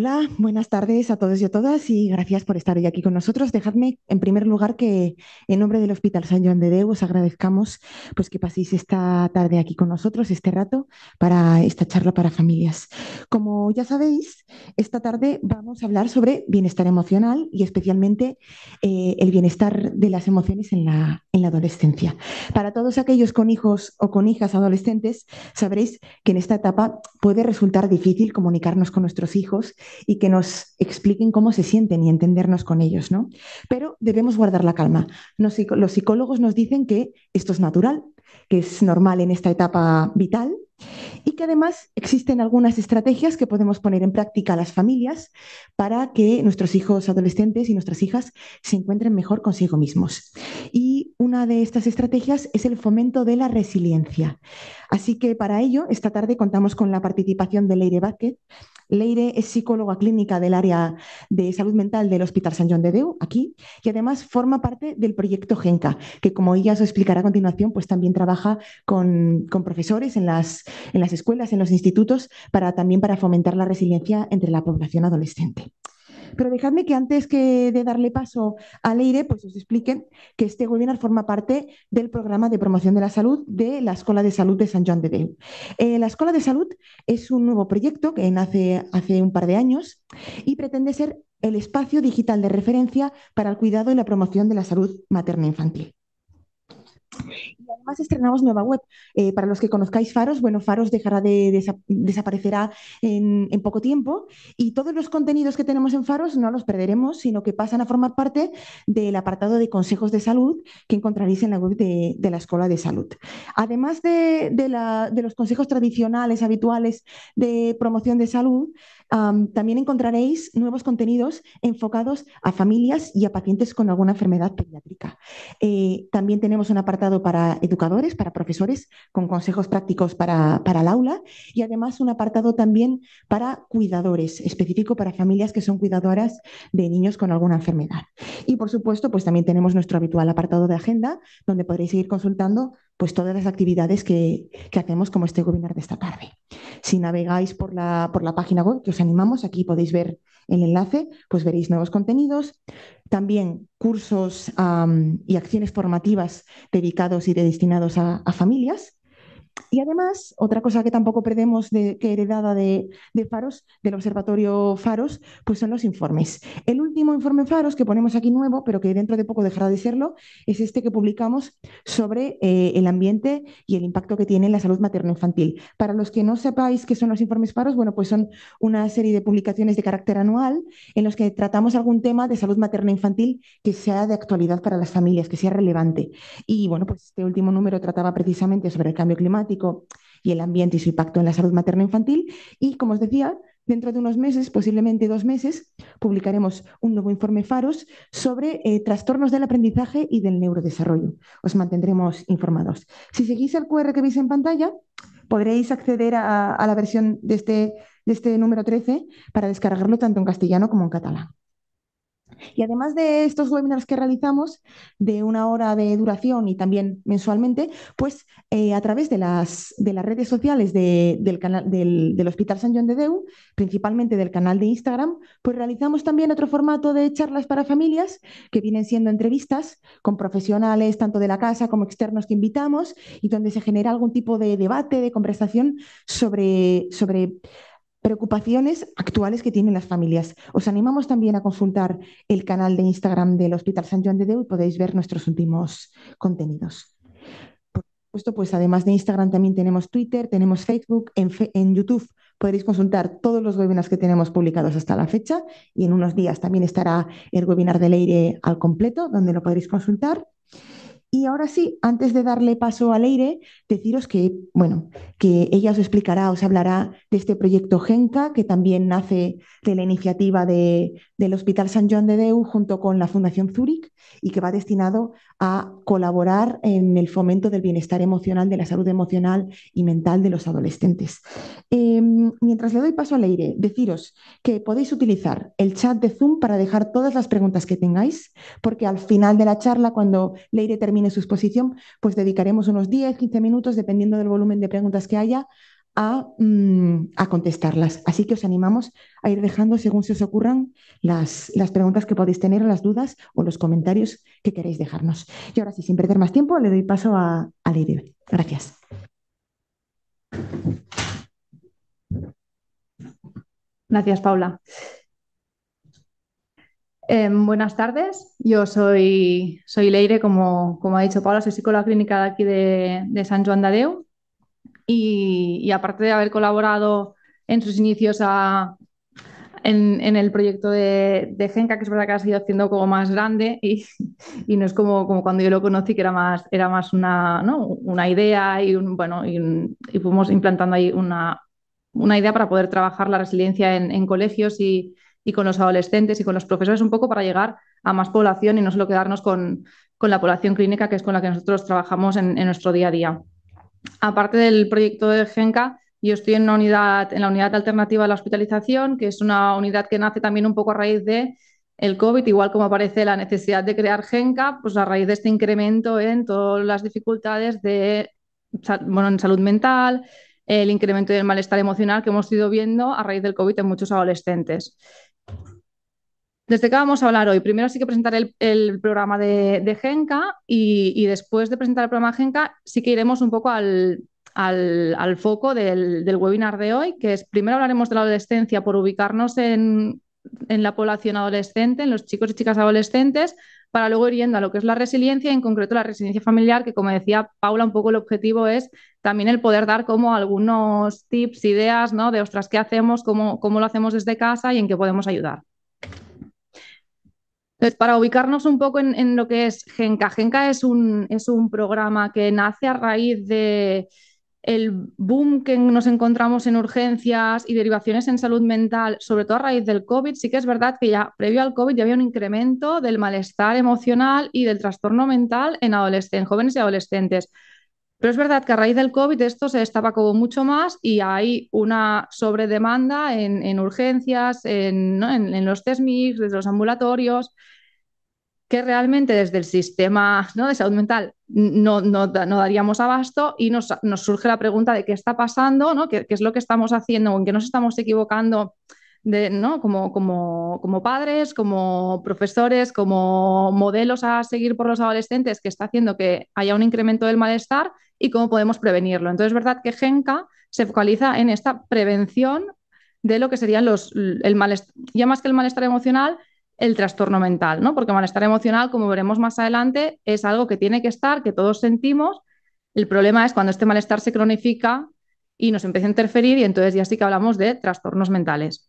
Hola, buenas tardes a todos y a todas y gracias por estar hoy aquí con nosotros. Dejadme en primer lugar que en nombre del Hospital San Juan de Deu os agradezcamos pues que paséis esta tarde aquí con nosotros, este rato, para esta charla para familias. Como ya sabéis, esta tarde vamos a hablar sobre bienestar emocional y especialmente eh, el bienestar de las emociones en la adolescencia. Para todos aquellos con hijos o con hijas adolescentes, sabréis que en esta etapa puede resultar difícil comunicarnos con nuestros hijos y que nos expliquen cómo se sienten y entendernos con ellos, ¿no? Pero debemos guardar la calma. los psicólogos nos dicen que esto es natural, que es normal en esta etapa vital y que además existen algunas estrategias que podemos poner en práctica las familias para que nuestros hijos adolescentes y nuestras hijas se encuentren mejor consigo mismos. Y una de estas estrategias es el fomento de la resiliencia. Así que para ello, esta tarde contamos con la participación de Leire Vázquez, Leire es psicóloga clínica del área de salud mental del Hospital San John de Deu, aquí, y además forma parte del proyecto GENCA, que como ella os explicará a continuación, pues también trabaja con, profesores en las, en las escuelas, en los institutos, para también para fomentar la resiliencia entre la población adolescente. Pero dejadme que antes que de darle paso a Leire, pues os expliquen que este webinar forma parte del programa de promoción de la salud de la Escuela de Salud de San Juan de Deu. Eh, la Escuela de Salud es un nuevo proyecto que nace hace un par de años y pretende ser el espacio digital de referencia para el cuidado y la promoción de la salud materna-infantil. Y además estrenamos nueva web. Eh, para los que conozcáis Faros, bueno, Faros dejará de, desaparecerá en, poco tiempo y todos los contenidos que tenemos en Faros no los perderemos, sino que pasan a formar parte del apartado de consejos de salud que encontraréis en la web de, la Escuela de Salud. Además de, los consejos tradicionales, habituales de promoción de salud, también encontraréis nuevos contenidos enfocados a familias y a pacientes con alguna enfermedad pediátrica. Eh, también tenemos un apartado para educadores, para profesores, con consejos prácticos para, para, el aula y además un apartado también para cuidadores, específico para familias que son cuidadoras de niños con alguna enfermedad. Y por supuesto, pues también tenemos nuestro habitual apartado de agenda, donde podréis seguir consultando pues todas las actividades que, hacemos como este webinar de esta tarde. Si navegáis por la, página web, que os animamos, aquí podéis ver el enlace, pues veréis nuevos contenidos, también cursos y acciones formativas dedicados y destinados a familias y además, otra cosa que tampoco perdemos de, que heredada de, Faros, del Observatorio Faros, pues son los informes. El último informe Faros que ponemos aquí nuevo, pero que dentro de poco dejará de serlo, es este que publicamos sobre eh, el ambiente y el impacto que tiene en la salud materno-infantil. Para los que no sepáis qué son los informes Faros, bueno, pues son una serie de publicaciones de carácter anual en los que tratamos algún tema de salud materno-infantil que sea de actualidad para las familias, que sea relevante. Y bueno, pues este último número trataba precisamente sobre el cambio climático y el ambiente y su impacto en la salud materna infantil Y, como os decía, dentro de unos meses, posiblemente dos meses, publicaremos un nuevo informe FAROS sobre eh, trastornos del aprendizaje y del neurodesarrollo. Os mantendremos informados. Si seguís el QR que veis en pantalla, podréis acceder a, la versión de este, de este número 13 para descargarlo tanto en castellano como en catalán. Y además de estos webinars que realizamos de una hora de duración y también mensualmente, pues eh, a través de las, de las redes sociales del, canal, del, Hospital San John de Deu, principalmente del canal de Instagram, pues realizamos también otro formato de charlas para familias que vienen siendo entrevistas con profesionales tanto de la casa como externos que invitamos y donde se genera algún tipo de debate, de conversación sobre, sobre preocupaciones actuales que tienen las familias. Os animamos también a consultar el canal de Instagram del Hospital San Juan de Deu y podéis ver nuestros últimos contenidos. Por supuesto, pues además de Instagram también tenemos Twitter, tenemos Facebook, en, YouTube podéis consultar todos los webinars que tenemos publicados hasta la fecha y en unos días también estará el webinar de Leire al completo donde lo podréis consultar. Y ahora sí, antes de darle paso a Leire, deciros que, bueno, que ella os explicará, os hablará de este proyecto GENCA, que también nace de la iniciativa de, del Hospital San Juan de Deu junto con la Fundación Zurich y que va destinado a colaborar en el fomento del bienestar emocional, de la salud emocional y mental de los adolescentes. Em, mientras le doy paso a Leire, deciros que podéis utilizar el chat de Zoom para dejar todas las preguntas que tengáis, porque al final de la charla, cuando Leire termine su exposición, pues dedicaremos unos 10, 15 minutos, dependiendo del volumen de preguntas que haya, Mm, a, contestarlas. Así que os animamos a ir dejando, según se os ocurran, las, preguntas que podéis tener, las dudas o los comentarios que queréis dejarnos. Y ahora sí, sin perder más tiempo, le doy paso a, Leire. Gracias. Gracias, Paula. Em, buenas tardes, yo soy, soy Leire, como, como ha dicho Paula, soy psicóloga clínica de aquí de, San Juan de Adeu y, aparte de haber colaborado en sus inicios en, el proyecto de, de, que es verdad que ha sido haciendo como más grande y, no es como, cuando yo lo conocí, que era más, era más una, idea y, y, fuimos implantando ahí una, idea para poder trabajar la resiliencia en, colegios y, con los adolescentes y con los profesores un poco para llegar a más población y no solo quedarnos con, la población clínica, que es con la que nosotros trabajamos en nuestro día a día aparte del proyecto de GENCA, yo estoy en, unidad, en la unidad alternativa a la hospitalización, que es una unidad que nace también un poco a raíz de el COVID, igual como aparece la necesidad de crear GENCA, pues a raíz de este incremento en todas las dificultades de, en salud mental, el incremento del malestar emocional que hemos ido viendo a raíz del COVID en muchos adolescentes. ¿Desde qué vamos a hablar hoy? Primero sí que presentaré el, programa de, de Genka y, después de presentar el programa Genka sí que iremos un poco al, foco del, webinar de hoy, que es primero hablaremos de la adolescencia por ubicarnos en, la población adolescente, en los chicos y chicas adolescentes, para luego ir yendo a lo que es la resiliencia, en concreto la resiliencia familiar, que como decía Paula, un poco el objetivo es también el poder dar como algunos tips, ideas, ¿no? De, ostras, ¿qué hacemos? cómo lo hacemos desde casa y en qué podemos ayudar? para ubicarnos un poco en, lo que es Genca, Genca es un, programa que nace a raíz de el boom que nos encontramos en urgencias y derivaciones en salud mental, sobre todo a raíz del COVID, sí que es verdad que ya previo al COVID ya había un incremento del malestar emocional y del trastorno mental en, en jóvenes y adolescentes. Pero es verdad que a raíz del COVID esto se estaba como mucho más y hay una sobredemanda en, urgencias, en, los en, en los desde los ambulatorios, que realmente desde el sistema de salud mental no, no, daríamos abasto y nos, surge la pregunta de qué está pasando, ¿no? ¿Qué, ¿Qué, es lo que estamos haciendo, en qué nos estamos equivocando como, como, como padres, como profesores, como modelos a seguir por los adolescentes que está haciendo que haya un incremento del malestar y cómo podemos prevenirlo. Entonces, es verdad que Genka se focaliza en esta prevención de lo que serían los, el malestar, ya más que el malestar emocional, el trastorno mental, ¿no? Porque malestar emocional, como veremos más adelante, es algo que tiene que estar, que todos sentimos. El problema es cuando este malestar se cronifica y nos empieza a interferir y entonces ya sí que hablamos de trastornos mentales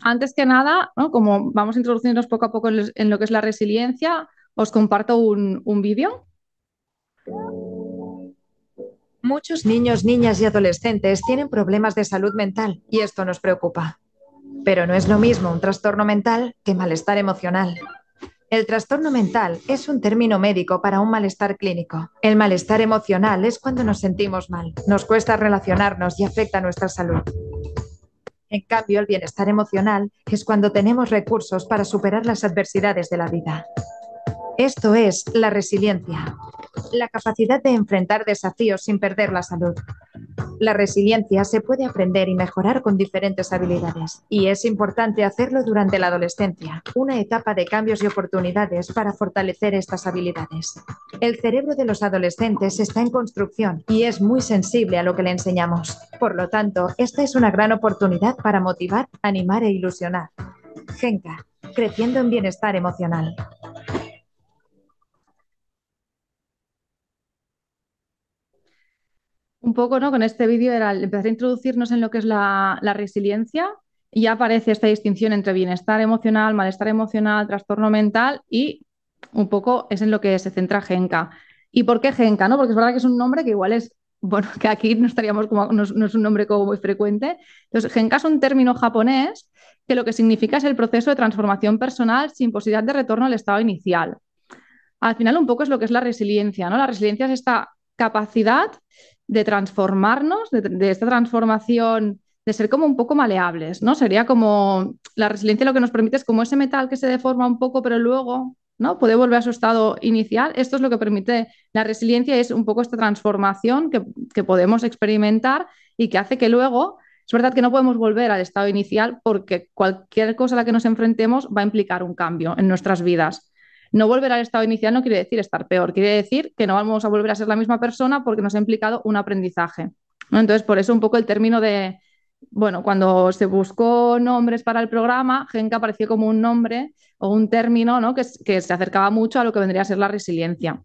antes que nada, como vamos introduciéndonos poco a poco en lo que es la resiliencia, os comparto un, un vídeo. Muchos niños, niñas y adolescentes tienen problemas de salud mental y esto nos preocupa. Pero no es lo mismo un trastorno mental que malestar emocional. El trastorno mental es un término médico para un malestar clínico. El malestar emocional es cuando nos sentimos mal, nos cuesta relacionarnos y afecta nuestra salud. En cambio, el bienestar emocional es cuando tenemos recursos para superar las adversidades de la vida. Esto es la resiliencia, la capacidad de enfrentar desafíos sin perder la salud, la resiliencia se puede aprender y mejorar con diferentes habilidades y es importante hacerlo durante la adolescencia, una etapa de cambios y oportunidades para fortalecer estas habilidades. El cerebro de los adolescentes está en construcción y es muy sensible a lo que le enseñamos. Por lo tanto, esta es una gran oportunidad para motivar, animar e ilusionar. Genka, creciendo en bienestar emocional. poco, ¿no? Con este vídeo era empezar a introducirnos en lo que es la, resiliencia y aparece esta distinción entre bienestar emocional, malestar emocional, trastorno mental y un poco es en lo que se centra Genka. ¿Y por qué Genka? ¿no? Porque es verdad que es un nombre que igual es, bueno, que aquí no estaríamos como, no, es un nombre como muy frecuente. Entonces, Genka es un término japonés que lo que significa es el proceso de transformación personal sin posibilidad de retorno al estado inicial. Al final, un poco es lo que es la resiliencia, ¿no? La resiliencia es esta capacidad de transformarnos, de, esta transformación, de ser como un poco maleables, ¿no? Sería como la resiliencia lo que nos permite es como ese metal que se deforma un poco, pero luego, ¿no? Puede volver a su estado inicial. Esto es lo que permite la resiliencia, es un poco esta transformación que, que podemos experimentar y que hace que luego... Es verdad que no podemos volver al estado inicial porque cualquier cosa a la que nos enfrentemos va a implicar un cambio en nuestras vidas. No volver al estado inicial no quiere decir estar peor, quiere decir que no vamos a volver a ser la misma persona porque nos ha implicado un aprendizaje. Entonces, por eso un poco el término de, bueno, cuando se buscó nombres para el programa, Genka apareció como un nombre o un término ¿no? que, que se acercaba mucho a lo que vendría a ser la resiliencia.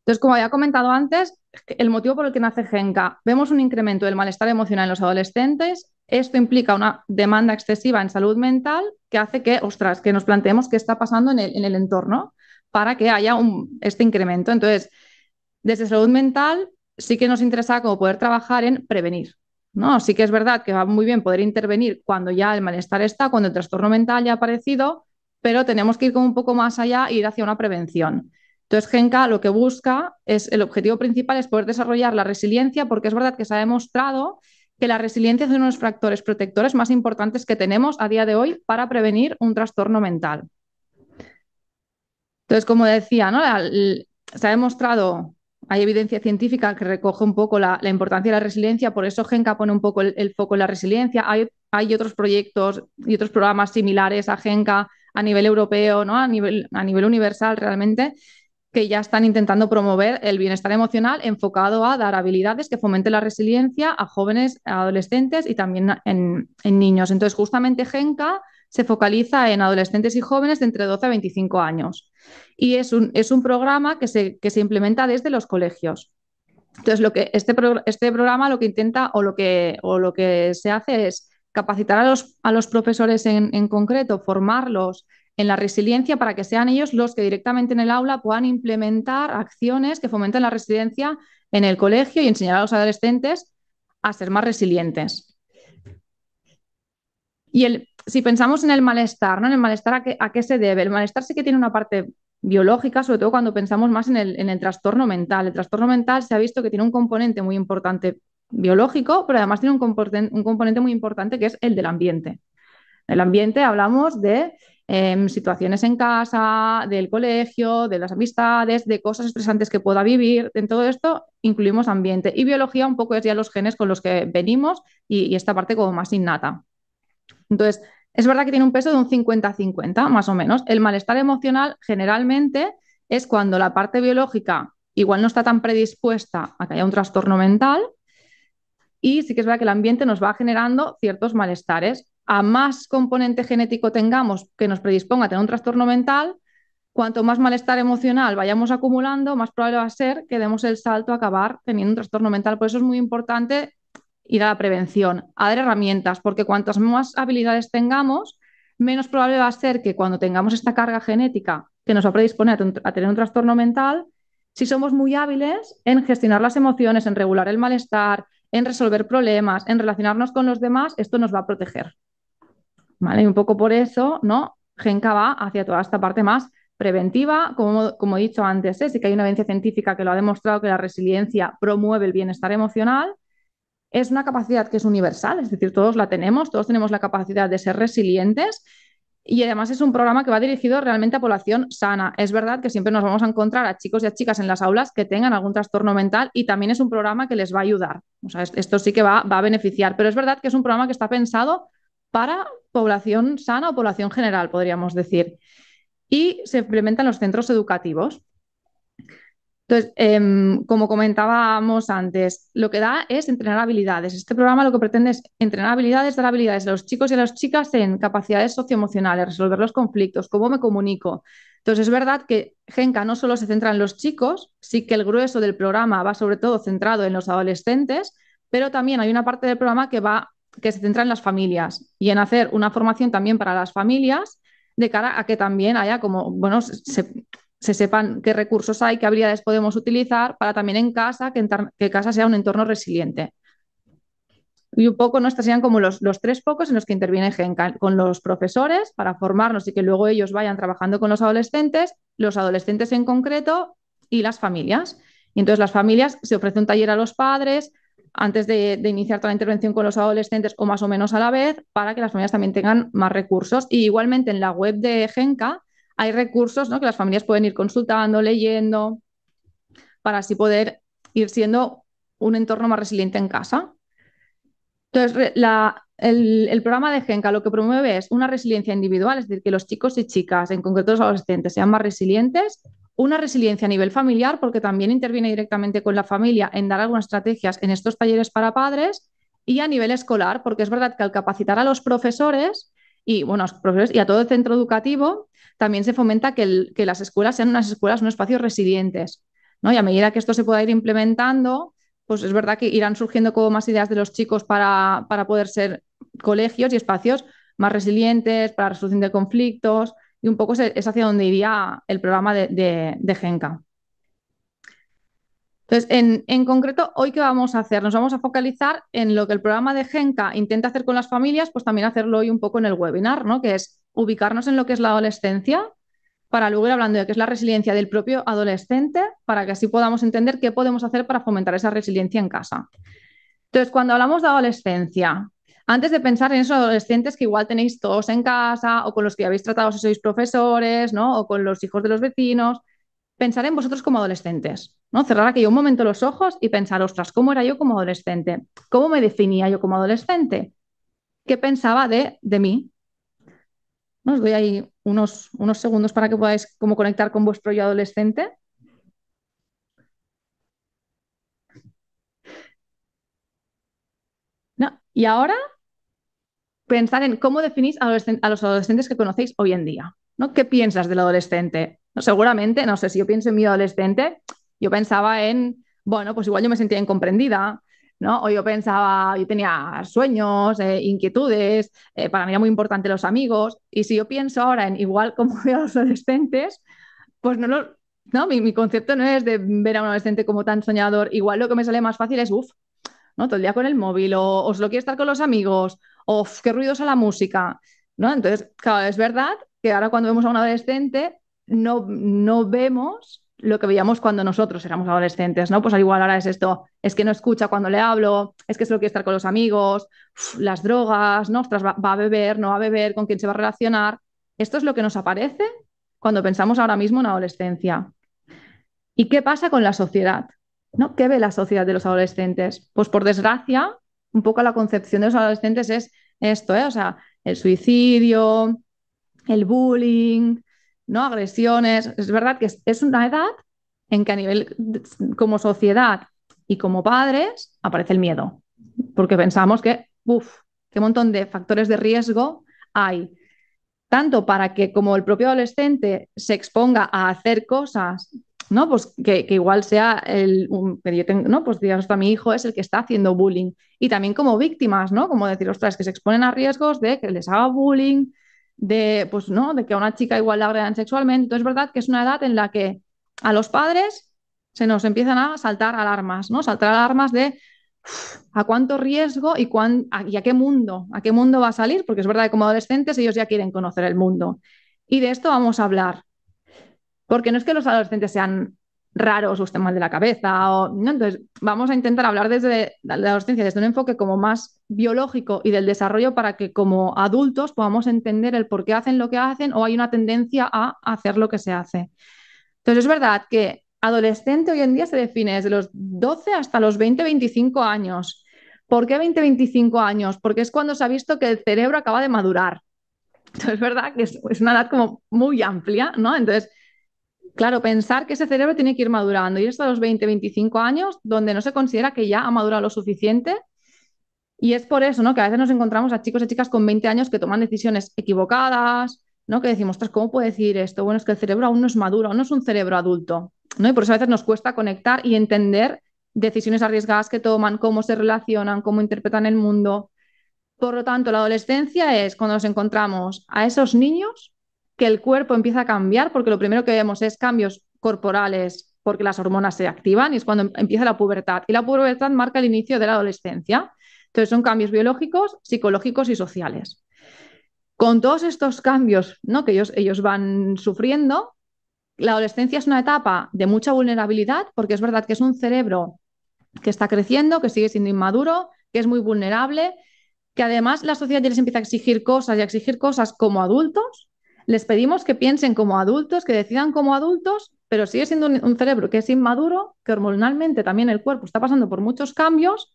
Entonces, como había comentado antes, el motivo por el que nace Genka, vemos un incremento del malestar emocional en los adolescentes esto implica una demanda excesiva en salud mental que hace que, ostras, que nos planteemos qué está pasando en el, entorno para que haya un, este incremento. Entonces, desde salud mental sí que nos interesa como poder trabajar en prevenir. ¿no? Sí que es verdad que va muy bien poder intervenir cuando ya el malestar está, cuando el trastorno mental ya ha aparecido, pero tenemos que ir como un poco más allá e ir hacia una prevención. Entonces, Genka lo que busca es, el objetivo principal es poder desarrollar la resiliencia porque es verdad que se ha demostrado que la resiliencia es uno de los factores protectores más importantes que tenemos a día de hoy para prevenir un trastorno mental. Entonces, como decía, ¿no? se ha demostrado, hay evidencia científica que recoge un poco la, importancia de la resiliencia, por eso Genca pone un poco el, foco en la resiliencia. Hay, otros proyectos y otros programas similares a Genca a nivel europeo, ¿no? a, nivel, a nivel universal realmente, que ya están intentando promover el bienestar emocional enfocado a dar habilidades que fomenten la resiliencia a jóvenes, adolescentes y también en, niños. Entonces, justamente GENCA se focaliza en adolescentes y jóvenes de entre 12 a 25 años. Y es un, programa que se, implementa desde los colegios. Entonces, lo que este, este programa lo que intenta o lo que, lo que se hace es capacitar a los, profesores en, en concreto, formarlos en la resiliencia para que sean ellos los que directamente en el aula puedan implementar acciones que fomenten la resiliencia en el colegio y enseñar a los adolescentes a ser más resilientes. Y el, si pensamos en el malestar, ¿no? En el malestar a qué, se debe. El malestar sí que tiene una parte biológica, sobre todo cuando pensamos más en el, trastorno mental. El trastorno mental se ha visto que tiene un componente muy importante biológico, pero además tiene un, componente, un componente muy importante que es el del ambiente. El ambiente hablamos de Em, situaciones en casa, del colegio, de las amistades, de cosas estresantes que pueda vivir. En todo esto incluimos ambiente. Y biología un poco es ya los genes con los que venimos y, y esta parte como más innata. Entonces, es verdad que tiene un peso de un 50-50, más o menos. El malestar emocional generalmente es cuando la parte biológica igual no está tan predispuesta a que haya un trastorno mental. Y sí que es verdad que el ambiente nos va generando ciertos malestares a más componente genético tengamos que nos predisponga a tener un trastorno mental, cuanto más malestar emocional vayamos acumulando, más probable va a ser que demos el salto a acabar teniendo un trastorno mental. Por eso es muy importante ir a la prevención, a dar herramientas, porque cuantas más habilidades tengamos, menos probable va a ser que cuando tengamos esta carga genética que nos va a predisponer a tener un trastorno mental, si somos muy hábiles en gestionar las emociones, en regular el malestar, en resolver problemas, en relacionarnos con los demás, esto nos va a proteger. ¿vale? Y un poco por eso, ¿no? Genca va hacia toda esta parte más preventiva, como, he dicho antes, es ¿eh? sí que hay una evidencia científica que lo ha demostrado que la resiliencia promueve el bienestar emocional. Es una capacidad que es universal, es decir, todos la tenemos, todos tenemos la capacidad de ser resilientes, y además es un programa que va dirigido realmente a población sana. Es verdad que siempre nos vamos a encontrar a chicos y a chicas en las aulas que tengan algún trastorno mental y también es un programa que les va a ayudar. O esto sí que va, va a beneficiar, pero es verdad que es un programa que está pensado para población sana o población general, podríamos decir. Y se implementan los centros educativos. Entonces, em, como comentábamos antes, lo que da es entrenar habilidades. Este programa lo que pretende es entrenar habilidades, dar habilidades a los chicos y a las chicas en capacidades socioemocionales, resolver los conflictos, cómo me comunico. Entonces, es verdad que Genca no solo se centra en los chicos, sí que el grueso del programa va sobre todo centrado en los adolescentes, pero también hay una parte del programa que va que se centra en las familias y en hacer una formación también para las familias de cara a que también haya como, bueno, se, sepan qué recursos hay, qué habilidades podemos utilizar para también en casa, que, que casa sea un entorno resiliente. Y un poco, ¿no? Estos como los, los tres pocos en los que interviene con los profesores para formarnos y que luego ellos vayan trabajando con los adolescentes, los adolescentes en concreto y las familias. Y entonces las familias se ofrece un taller a los padres, antes de, iniciar toda la intervención con los adolescentes o más o menos a la vez, para que las familias también tengan más recursos. Y igualmente en la web de Genca hay recursos que las familias pueden ir consultando, leyendo, para así poder ir siendo un entorno más resiliente en casa. Entonces, el, el, programa de Genca lo que promueve es una resiliencia individual, es decir, que los chicos y chicas, en concreto los adolescentes, sean más resilientes una resiliencia a nivel familiar, porque también interviene directamente con la familia en dar algunas estrategias en estos talleres para padres, y a nivel escolar, porque es verdad que al capacitar a los profesores y, bueno, a y a todo el centro educativo, también se fomenta que, que las escuelas sean unas escuelas, unos espacios resilientes. ¿no? Y a medida que esto se pueda ir implementando, pues es verdad que irán surgiendo como más ideas de los chicos para, para poder ser colegios y espacios más resilientes, para resolución de conflictos, y un poco es, hacia donde iría el programa de, Genca Entonces, en, en, concreto, hoy qué vamos a hacer? Nos vamos a focalizar en lo que el programa de Genka intenta hacer con las familias, pues también hacerlo hoy un poco en el webinar, ¿no? Que es ubicarnos en lo que es la adolescencia, para luego ir hablando de qué es la resiliencia del propio adolescente, para que así podamos entender qué podemos hacer para fomentar esa resiliencia en casa. Entonces, cuando hablamos de adolescencia, antes de pensar en esos adolescentes que igual tenéis todos en casa o con los que habéis tratado si sois profesores, O con los hijos de los vecinos, pensar en vosotros como adolescentes, ¿no? Cerrar aquí un momento los ojos y pensar, ostras, ¿cómo era yo como adolescente? ¿Cómo me definía yo como adolescente? ¿Qué pensaba de, de mí? Os doy ahí unos, unos segundos para que podáis como conectar con vuestro yo adolescente. Y ahora pensar en cómo definís a, los adolescentes que conocéis hoy en día. ¿no? ¿Qué piensas del adolescente? seguramente, no sé, si yo pienso en mi adolescente, yo pensaba en, bueno, pues igual yo me sentía incomprendida, ¿no? O yo pensaba, yo tenía sueños, eh, inquietudes, eh, para mí era muy importante los amigos, y si yo pienso ahora en igual como veo los adolescentes, pues no lo, no, mi, concepto no es de ver a un adolescente como tan soñador, igual lo que me sale más fácil es, uff, ¿no? Todo el día con el móvil, o, os lo quiero estar con los amigos, ¡Of, qué ruido a la música! ¿No? Entonces, claro, es verdad que ahora cuando vemos a un adolescente no, no vemos lo que veíamos cuando nosotros éramos adolescentes, ¿no? Pues al igual ahora es esto, es que no escucha cuando le hablo, es que solo quiere estar con los amigos, las drogas, ¿no? Ostras, va, a beber, no va a beber, con quién se va a relacionar. Esto es lo que nos aparece cuando pensamos ahora mismo en adolescencia. ¿Y qué pasa con la sociedad? ¿No? ¿Qué ve la sociedad de los adolescentes? Pues por desgracia, un poco la concepción de los adolescentes es esto, ¿eh? o sea, el suicidio, el bullying, ¿no? agresiones. Es verdad que es una edad en que a nivel como sociedad y como padres aparece el miedo, porque pensamos que, uff, qué montón de factores de riesgo hay, tanto para que como el propio adolescente se exponga a hacer cosas ¿no? Pues que, igual sea el, que ¿no? Pues digamos, mi hijo es el que está haciendo bullying. Y también como víctimas, ¿no? Como decir, ostras, que se exponen a riesgos de que les haga bullying, de, pues, ¿no? De que a una chica igual la agredan sexualmente. Entonces, es verdad que es una edad en la que a los padres se nos empiezan a saltar alarmas, ¿no? Saltar alarmas de a cuánto riesgo y, y a qué mundo, a qué mundo va a salir, porque es verdad que como adolescentes ellos ya quieren conocer el mundo. Y de esto vamos a hablar, porque no es que los adolescentes sean raros o estén mal de la cabeza. O, Entonces, vamos a intentar hablar desde la adolescencia, desde un enfoque como más biológico y del desarrollo para que como adultos podamos entender el por qué hacen lo que hacen o hay una tendencia a hacer lo que se hace. Entonces, es verdad que adolescente hoy en día se define desde los 12 hasta los 20, 25 años. ¿Por qué 20, 25 años? Porque es cuando se ha visto que el cerebro acaba de madurar. Entonces, es verdad que es, es una edad como muy amplia, ¿no? Entonces, Claro, pensar que ese cerebro tiene que ir madurando, ir hasta los 20, 25 años, donde no se considera que ya ha madurado lo suficiente. Y es por eso, ¿no? Que a veces nos encontramos a chicos y chicas con 20 años que toman decisiones equivocadas, ¿no? Que decimos, ¿cómo puede decir esto? Bueno, es que el cerebro aún no es maduro, aún no es un cerebro adulto, ¿no? Y por eso a veces nos cuesta conectar y entender decisiones arriesgadas que toman, cómo se relacionan, cómo interpretan el mundo. Por lo tanto, la adolescencia es cuando nos encontramos a esos niños que el cuerpo empieza a cambiar, porque lo primero que vemos es cambios corporales, porque las hormonas se activan y es cuando empieza la pubertad. Y la pubertad marca el inicio de la adolescencia. Entonces son cambios biológicos, psicológicos y sociales. Con todos estos cambios ¿no? que ellos, ellos van sufriendo, la adolescencia es una etapa de mucha vulnerabilidad, porque es verdad que es un cerebro que está creciendo, que sigue siendo inmaduro, que es muy vulnerable, que además la sociedad les empieza a exigir cosas y a exigir cosas como adultos, les pedimos que piensen como adultos, que decidan como adultos, pero sigue siendo un, cerebro que es inmaduro, que hormonalmente también el cuerpo está pasando por muchos cambios,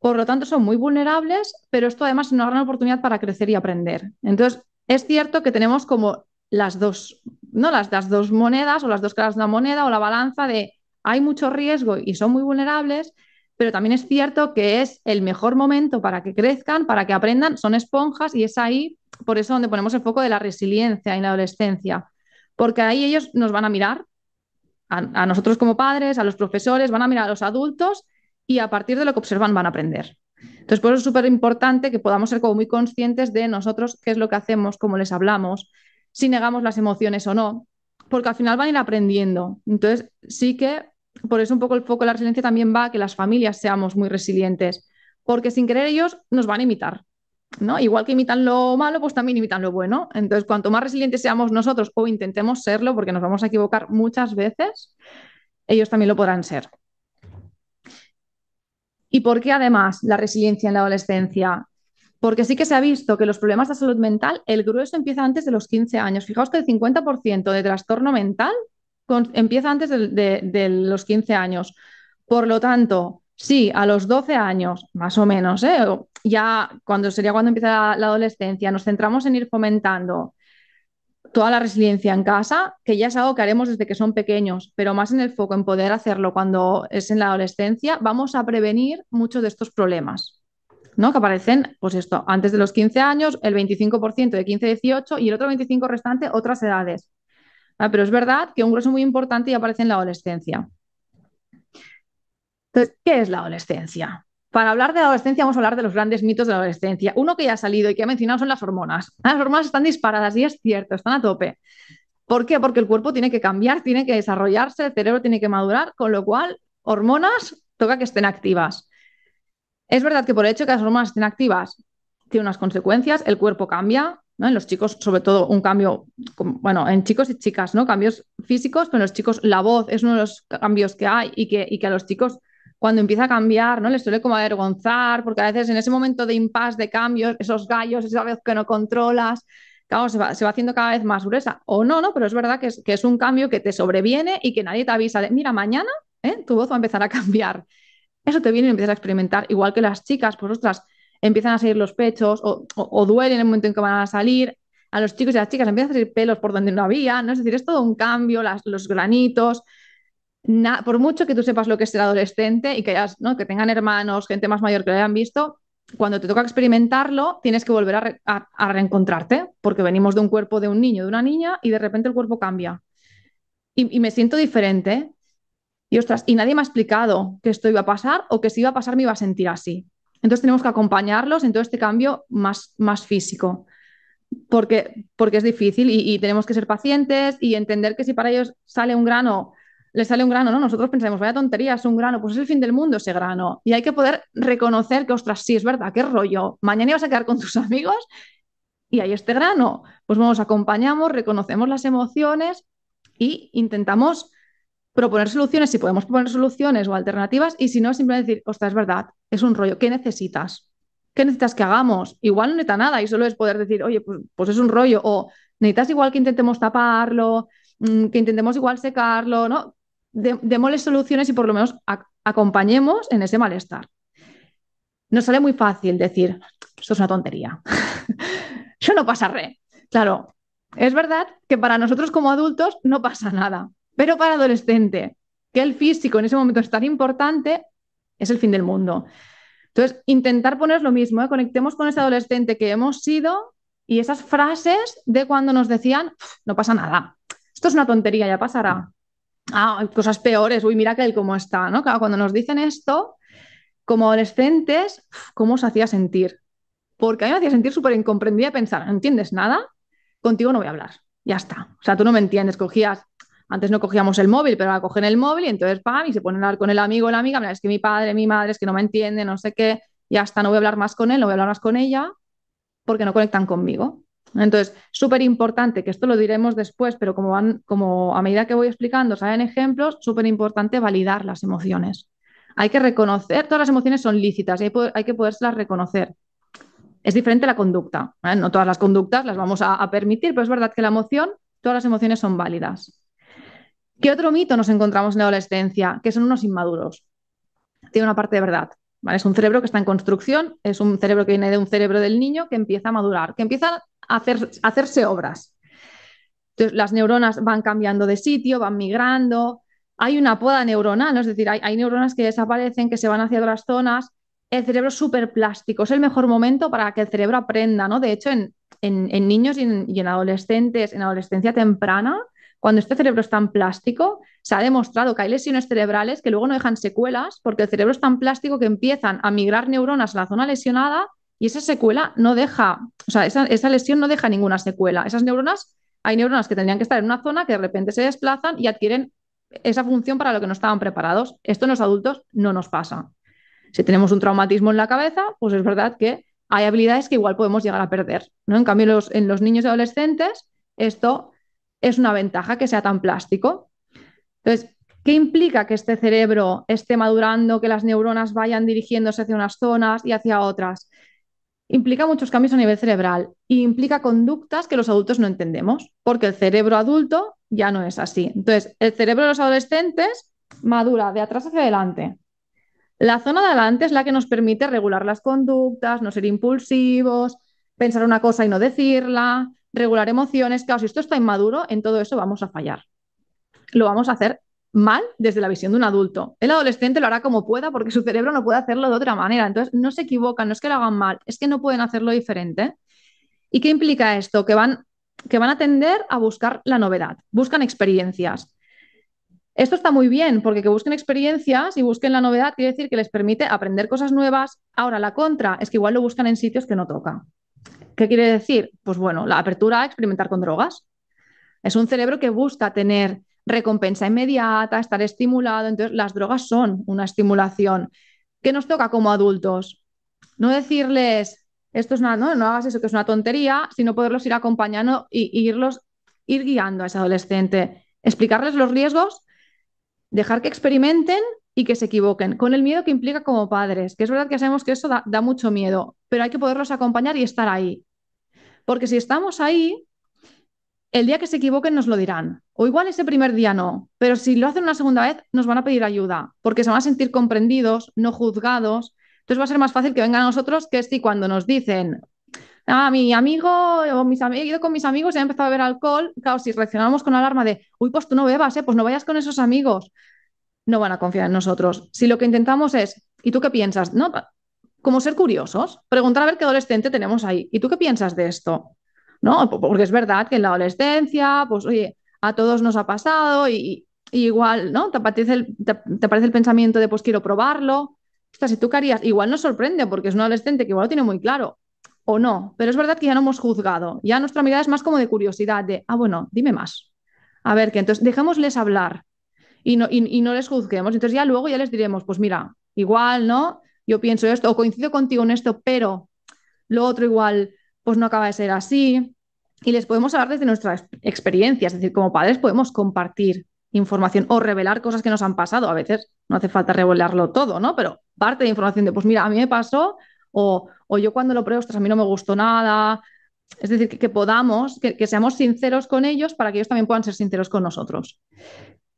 por lo tanto son muy vulnerables, pero esto además es una gran oportunidad para crecer y aprender. Entonces, es cierto que tenemos como las dos, ¿no? Las, las dos monedas o las dos caras de la moneda o la balanza de hay mucho riesgo y son muy vulnerables, pero también es cierto que es el mejor momento para que crezcan, para que aprendan, son esponjas y es ahí por eso donde ponemos el foco de la resiliencia en la adolescencia, porque ahí ellos nos van a mirar, a, nosotros como padres, a los profesores, van a mirar a los adultos y a partir de lo que observan van a aprender. Entonces, por eso es súper importante que podamos ser como muy conscientes de nosotros qué es lo que hacemos, cómo les hablamos, si negamos las emociones o no, porque al final van a ir aprendiendo. Entonces, sí que por eso un poco el foco de la resiliencia también va a que las familias seamos muy resilientes, porque sin querer ellos nos van a imitar. ¿no? Igual que imitan lo malo, pues también imitan lo bueno. Entonces, cuanto más resilientes seamos nosotros o intentemos serlo, porque nos vamos a equivocar muchas veces, ellos también lo podrán ser. ¿Y por qué además la resiliencia en la adolescencia? Porque sí que se ha visto que los problemas de salud mental, el grueso empieza antes de los 15 años. Fijaos que el 50% de trastorno mental empieza antes de, de los 15 años. Por lo tanto, Sí, a los 12 años, más o menos, ¿eh? ya cuando sería cuando empieza la, adolescencia, nos centramos en ir fomentando toda la resiliencia en casa, que ya es algo que haremos desde que son pequeños, pero más en el foco, en poder hacerlo cuando es en la adolescencia, vamos a prevenir muchos de estos problemas, ¿no? Que aparecen, pues esto, antes de los 15 años, el 25% de 15 a 18 y el otro 25% restante otras edades. Ah, pero es verdad que un grueso muy importante ya aparece en la adolescencia. ¿qué es la adolescencia? Para hablar de la adolescencia vamos a hablar de los grandes mitos de la adolescencia. Uno que ya ha salido y que ha mencionado son las hormonas. Las hormonas están disparadas y es cierto, están a tope. ¿Por qué? Porque el cuerpo tiene que cambiar, tiene que desarrollarse, el cerebro tiene que madurar, con lo cual hormonas toca que estén activas. Es verdad que por el hecho de que las hormonas estén activas tiene unas consecuencias, el cuerpo cambia, ¿no? En los chicos, sobre todo, un cambio, bueno, en chicos y chicas, ¿no? Cambios físicos, pero en los chicos la voz es uno de los cambios que hay y que, y que a los chicos cuando empieza a cambiar, ¿no? Le suele como avergonzar, porque a veces en ese momento de impas, de cambios, esos gallos, esa vez que no controlas, se va, haciendo cada vez más gruesa. O no, ¿no? Pero es verdad que es, un cambio que te sobreviene y que nadie te avisa de, mira, mañana ¿eh? tu voz va a empezar a cambiar. Eso te viene y empiezas a experimentar. Igual que las chicas, pues otras empiezan a salir los pechos o, duelen en el momento en que van a salir. A los chicos y a las chicas empiezan a salir pelos por donde no había, ¿no? Es decir, es todo un cambio, los granitos por mucho que tú sepas lo que es ser adolescente y que, que tengan hermanos, gente más mayor que lo hayan visto, cuando te toca experimentarlo, tienes que volver a, reencontrarte, porque venimos de un cuerpo de un niño, de una niña, y de repente el cuerpo cambia. Y, me siento diferente. Y ostras, y nadie me ha explicado que esto iba a pasar o que si iba a pasar me iba a sentir así. Entonces tenemos que acompañarlos en todo este cambio más, físico, porque, es difícil y, tenemos que ser pacientes y entender que si para ellos sale un grano le sale un grano, ¿no? Nosotros pensamos, vaya tontería, es un grano, pues es el fin del mundo ese grano. Y hay que poder reconocer que, ostras, sí, es verdad, qué rollo. Mañana ibas a quedar con tus amigos y hay este grano. Pues vamos, acompañamos, reconocemos las emociones y intentamos proponer soluciones, si podemos proponer soluciones o alternativas, y si no, simplemente decir, ostras, es verdad, es un rollo, ¿qué necesitas? ¿Qué necesitas que hagamos? Igual no necesita nada y solo es poder decir, oye, pues, pues es un rollo, o necesitas igual que intentemos taparlo, mm, que intentemos igual secarlo, ¿no? de, soluciones y por lo menos acompañemos en ese malestar. Nos sale muy fácil decir, esto es una tontería, yo no pasaré. Claro, es verdad que para nosotros como adultos no pasa nada, pero para adolescente, que el físico en ese momento es tan importante, es el fin del mundo. Entonces, intentar poner lo mismo, ¿eh? conectemos con ese adolescente que hemos sido y esas frases de cuando nos decían, no pasa nada, esto es una tontería, ya pasará ah, cosas peores, uy, mira que él cómo está, ¿no? cuando nos dicen esto, como adolescentes, ¿cómo os hacía sentir? Porque a mí me hacía sentir súper incomprendida pensar, no entiendes nada, contigo no voy a hablar, ya está. O sea, tú no me entiendes, cogías, antes no cogíamos el móvil, pero ahora cogen el móvil y entonces, pam, y se ponen a hablar con el amigo, o la amiga, mira, es que mi padre, mi madre, es que no me entiende, no sé qué, ya está, no voy a hablar más con él, no voy a hablar más con ella, porque no conectan conmigo. Entonces, súper importante, que esto lo diremos después, pero como, van, como a medida que voy explicando, salen ejemplos, súper importante validar las emociones. Hay que reconocer, todas las emociones son lícitas y hay, que podérselas reconocer. Es diferente la conducta, ¿eh? no todas las conductas las vamos a, permitir, pero es verdad que la emoción, todas las emociones son válidas. ¿Qué otro mito nos encontramos en la adolescencia? Que son unos inmaduros. Tiene una parte de verdad, Es un cerebro que está en construcción, es un cerebro que viene de un cerebro del niño que empieza a madurar, que empieza hacer, hacerse obras. Entonces, las neuronas van cambiando de sitio, van migrando, hay una poda neuronal, es decir, hay, neuronas que desaparecen, que se van hacia otras zonas. El cerebro es súper plástico, es el mejor momento para que el cerebro aprenda, ¿no? De hecho, en, niños y en, y en, adolescentes, en adolescencia temprana, cuando este cerebro es tan plástico, se ha demostrado que hay lesiones cerebrales que luego no dejan secuelas porque el cerebro es tan plástico que empiezan a migrar neuronas a la zona lesionada y esa secuela no deja, o sea, esa, lesión no deja ninguna secuela. Esas neuronas, hay neuronas que tendrían que estar en una zona que de repente se desplazan y adquieren esa función para lo que no estaban preparados. Esto en los adultos no nos pasa. Si tenemos un traumatismo en la cabeza, pues es verdad que hay habilidades que igual podemos llegar a perder. ¿no? En cambio, los, en los niños y adolescentes, esto es una ventaja que sea tan plástico. Entonces, ¿qué implica que este cerebro esté madurando, que las neuronas vayan dirigiéndose hacia unas zonas y hacia otras? implica muchos cambios a nivel cerebral e implica conductas que los adultos no entendemos, porque el cerebro adulto ya no es así. Entonces, el cerebro de los adolescentes madura de atrás hacia adelante. La zona de adelante es la que nos permite regular las conductas, no ser impulsivos, pensar una cosa y no decirla, regular emociones. Claro, si esto está inmaduro, en todo eso vamos a fallar. Lo vamos a hacer mal desde la visión de un adulto. El adolescente lo hará como pueda porque su cerebro no puede hacerlo de otra manera. Entonces, no se equivocan, no es que lo hagan mal, es que no pueden hacerlo diferente. ¿Y qué implica esto? Que van, que van a tender a buscar la novedad, buscan experiencias. Esto está muy bien, porque que busquen experiencias y busquen la novedad quiere decir que les permite aprender cosas nuevas. Ahora, la contra es que igual lo buscan en sitios que no toca. ¿Qué quiere decir? Pues bueno, la apertura a experimentar con drogas. Es un cerebro que busca tener recompensa inmediata, estar estimulado. Entonces, las drogas son una estimulación. ¿Qué nos toca como adultos? No decirles, esto es una, no, no hagas eso que es una tontería, sino poderlos ir acompañando y, irlos, ir guiando a ese adolescente, explicarles los riesgos, dejar que experimenten y que se equivoquen, con el miedo que implica como padres, que es verdad que sabemos que eso da mucho miedo, pero hay que poderlos acompañar y estar ahí. Porque si estamos ahí, el día que se equivoquen nos lo dirán. O igual ese primer día no, pero si lo hacen una segunda vez nos van a pedir ayuda, porque se van a sentir comprendidos, no juzgados. Entonces va a ser más fácil que vengan a nosotros que si cuando nos dicen, ah, mi amigo o mis he ido con mis amigos y he empezado a beber alcohol, claro, si reaccionamos con alarma de, uy, pues tú no bebas, eh, pues no vayas con esos amigos, no van a confiar en nosotros. Si lo que intentamos es, ¿y tú qué piensas? No, como ser curiosos, preguntar a ver qué adolescente tenemos ahí, ¿y tú qué piensas de esto? ¿no? Porque es verdad que en la adolescencia, pues oye, a todos nos ha pasado y, igual, ¿no? Te aparece, el, te, el pensamiento de, pues quiero probarlo. sea, si tú querías, igual nos sorprende porque es un adolescente que igual lo tiene muy claro o no, pero es verdad que ya no hemos juzgado, ya nuestra mirada es más como de curiosidad, de, ah, bueno, dime más. A ver, que entonces dejémosles hablar y no, y no les juzguemos. Entonces ya luego ya les diremos, pues mira, igual, ¿no? Yo pienso esto o coincido contigo en esto, pero lo otro igual pues no acaba de ser así. Y les podemos hablar desde nuestras experiencias, es decir, como padres podemos compartir información o revelar cosas que nos han pasado. A veces no hace falta revelarlo todo, ¿no? Pero parte de información de, pues mira, a mí me pasó o, o yo cuando lo pruebo, a mí no me gustó nada. Es decir, que, podamos, que, que, seamos sinceros con ellos para que ellos también puedan ser sinceros con nosotros.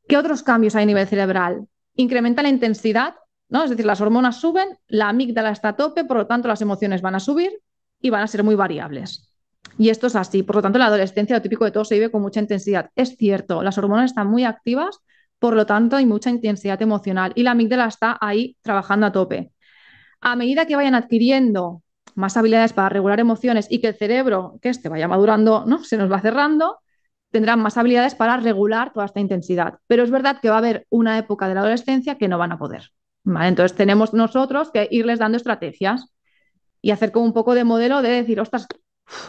¿Qué otros cambios hay a nivel cerebral? Incrementa la intensidad, ¿no? Es decir, las hormonas suben, la amígdala está a tope, por lo tanto las emociones van a subir y van a ser muy variables. Y esto es así. Por lo tanto, la adolescencia, lo típico de todo, se vive con mucha intensidad. Es cierto, las hormonas están muy activas, por lo tanto, hay mucha intensidad emocional y la amígdala está ahí trabajando a tope. A medida que vayan adquiriendo más habilidades para regular emociones y que el cerebro, que este vaya madurando, ¿no? se nos va cerrando, tendrán más habilidades para regular toda esta intensidad. Pero es verdad que va a haber una época de la adolescencia que no van a poder. Entonces tenemos nosotros que irles dando estrategias y hacer como un poco de modelo de decir, ostras,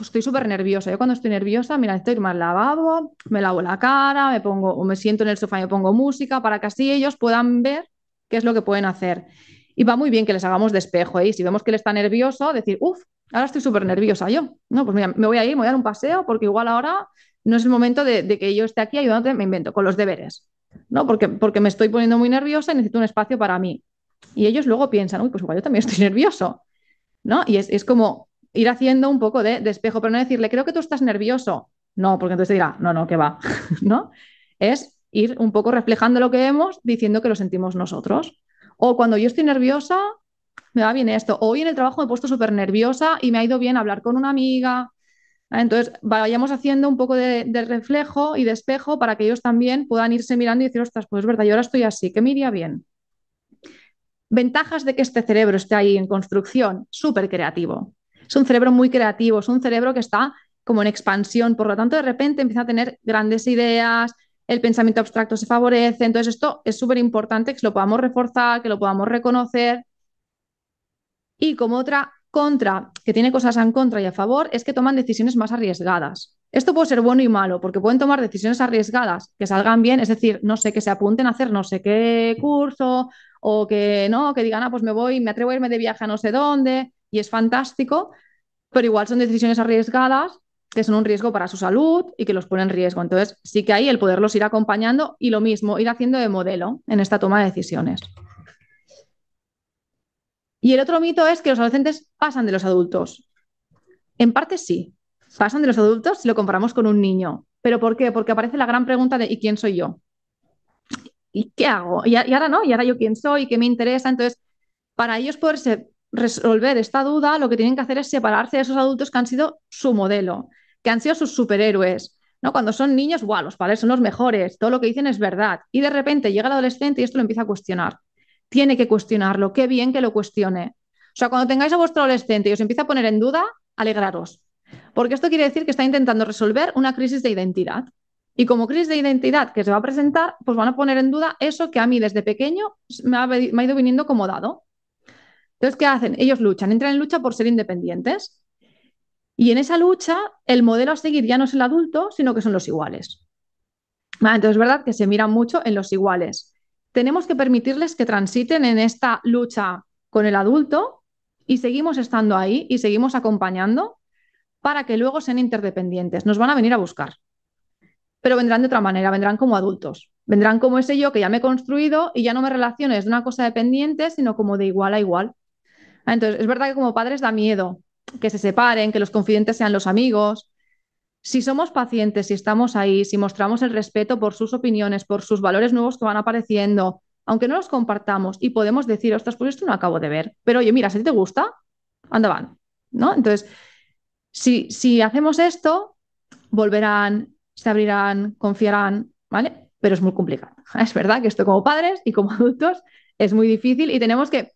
estoy súper nerviosa. Yo cuando estoy nerviosa, mira, estoy más lavado, me lavo la cara, me pongo, o me siento en el sofá y me pongo música para que así ellos puedan ver qué es lo que pueden hacer. Y va muy bien que les hagamos despejo, de ¿eh? Y si vemos que él está nervioso, decir, uff, ahora estoy súper nerviosa yo. No, pues mira, me voy a ir, me voy a dar un paseo, porque igual ahora no es el momento de, que yo esté aquí ayudándote, me invento, con los deberes. ¿no? Porque, porque me estoy poniendo muy nerviosa y necesito un espacio para mí. Y ellos luego piensan, uy, pues igual yo también estoy nervioso. ¿no? Y es, como ir haciendo un poco de despejo, pero no decirle, creo que tú estás nervioso. No, porque entonces te dirá, no, no, que va, ¿no? Es ir un poco reflejando lo que vemos, diciendo que lo sentimos nosotros. O cuando yo estoy nerviosa, me va bien esto. hoy en el trabajo me he puesto súper nerviosa y me ha ido bien hablar con una amiga. ¿eh? Entonces, vayamos haciendo un poco de, reflejo y de para que ellos también puedan irse mirando y decir, ostras, pues es verdad, yo ahora estoy así, que me iría bien? Ventajas de que este cerebro esté ahí en construcción, súper creativo. Es un cerebro muy creativo, es un cerebro que está como en expansión, por lo tanto de repente empieza a tener grandes ideas, el pensamiento abstracto se favorece, entonces esto es súper importante que lo podamos reforzar, que lo podamos reconocer. Y como otra contra, que tiene cosas en contra y a favor, es que toman decisiones más arriesgadas. Esto puede ser bueno y malo, porque pueden tomar decisiones arriesgadas que salgan bien, es decir, no sé, qué se apunten a hacer no sé qué curso o que no, que digan, ah, pues me voy, me atrevo a irme de viaje a no sé dónde y es fantástico, pero igual son decisiones arriesgadas que son un riesgo para su salud y que los ponen en riesgo. Entonces, sí que ahí el poderlos ir acompañando y lo mismo, ir haciendo de modelo en esta toma de decisiones. Y el otro mito es que los adolescentes pasan de los adultos. En parte sí, pasan de los adultos si lo comparamos con un niño. ¿Pero por qué? Porque aparece la gran pregunta de ¿y quién soy yo? ¿y qué hago? Y, ahora no, y ahora yo quién soy, qué me interesa. Entonces, para ellos poderse resolver esta duda, lo que tienen que hacer es separarse de esos adultos que han sido su modelo, que han sido sus superhéroes. ¿no? Cuando son niños, ¡guau! Los padres son los mejores, todo lo que dicen es verdad. Y de repente llega el adolescente y esto lo empieza a cuestionar. Tiene que cuestionarlo, qué bien que lo cuestione. O sea, cuando tengáis a vuestro adolescente y os empieza a poner en duda, alegraros. Porque esto quiere decir que está intentando resolver una crisis de identidad. Y como crisis de identidad que se va a presentar, pues van a poner en duda eso que a mí desde pequeño me ha, ido viniendo como dado. Entonces, ¿qué hacen? Ellos luchan, entran en lucha por ser independientes. Y en esa lucha, el modelo a seguir ya no es el adulto, sino que son los iguales. Ah, entonces, es verdad que se miran mucho en los iguales. Tenemos que permitirles que transiten en esta lucha con el adulto y seguimos estando ahí y seguimos acompañando para que luego sean interdependientes. Nos van a venir a buscar pero vendrán de otra manera, vendrán como adultos. Vendrán como ese yo que ya me he construido y ya no me relacione. de una cosa dependiente, sino como de igual a igual. Ah, entonces, es verdad que como padres da miedo que se separen, que los confidentes sean los amigos. Si somos pacientes, si estamos ahí, si mostramos el respeto por sus opiniones, por sus valores nuevos que van apareciendo, aunque no los compartamos y podemos decir, ostras, pues esto no acabo de ver, pero oye, mira, si te gusta, anda van, ¿no? Entonces, si, si hacemos esto, volverán se abrirán, confiarán, ¿vale? Pero es muy complicado. Es verdad que esto como padres y como adultos es muy difícil y tenemos que,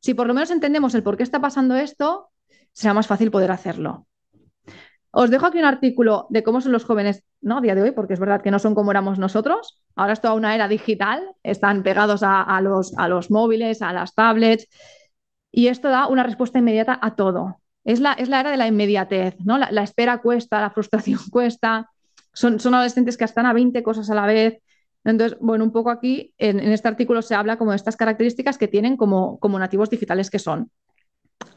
si por lo menos entendemos el por qué está pasando esto, será más fácil poder hacerlo. Os dejo aquí un artículo de cómo son los jóvenes ¿no? a día de hoy, porque es verdad que no son como éramos nosotros. Ahora es toda una era digital, están pegados a, los, a los móviles, a las tablets, y esto da una respuesta inmediata a todo. Es la, es la era de la inmediatez, ¿no? la espera cuesta, la frustración cuesta, son, adolescentes que están a 20 cosas a la vez. Entonces, bueno, un poco aquí en, este artículo se habla como de estas características que tienen como, como nativos digitales que son.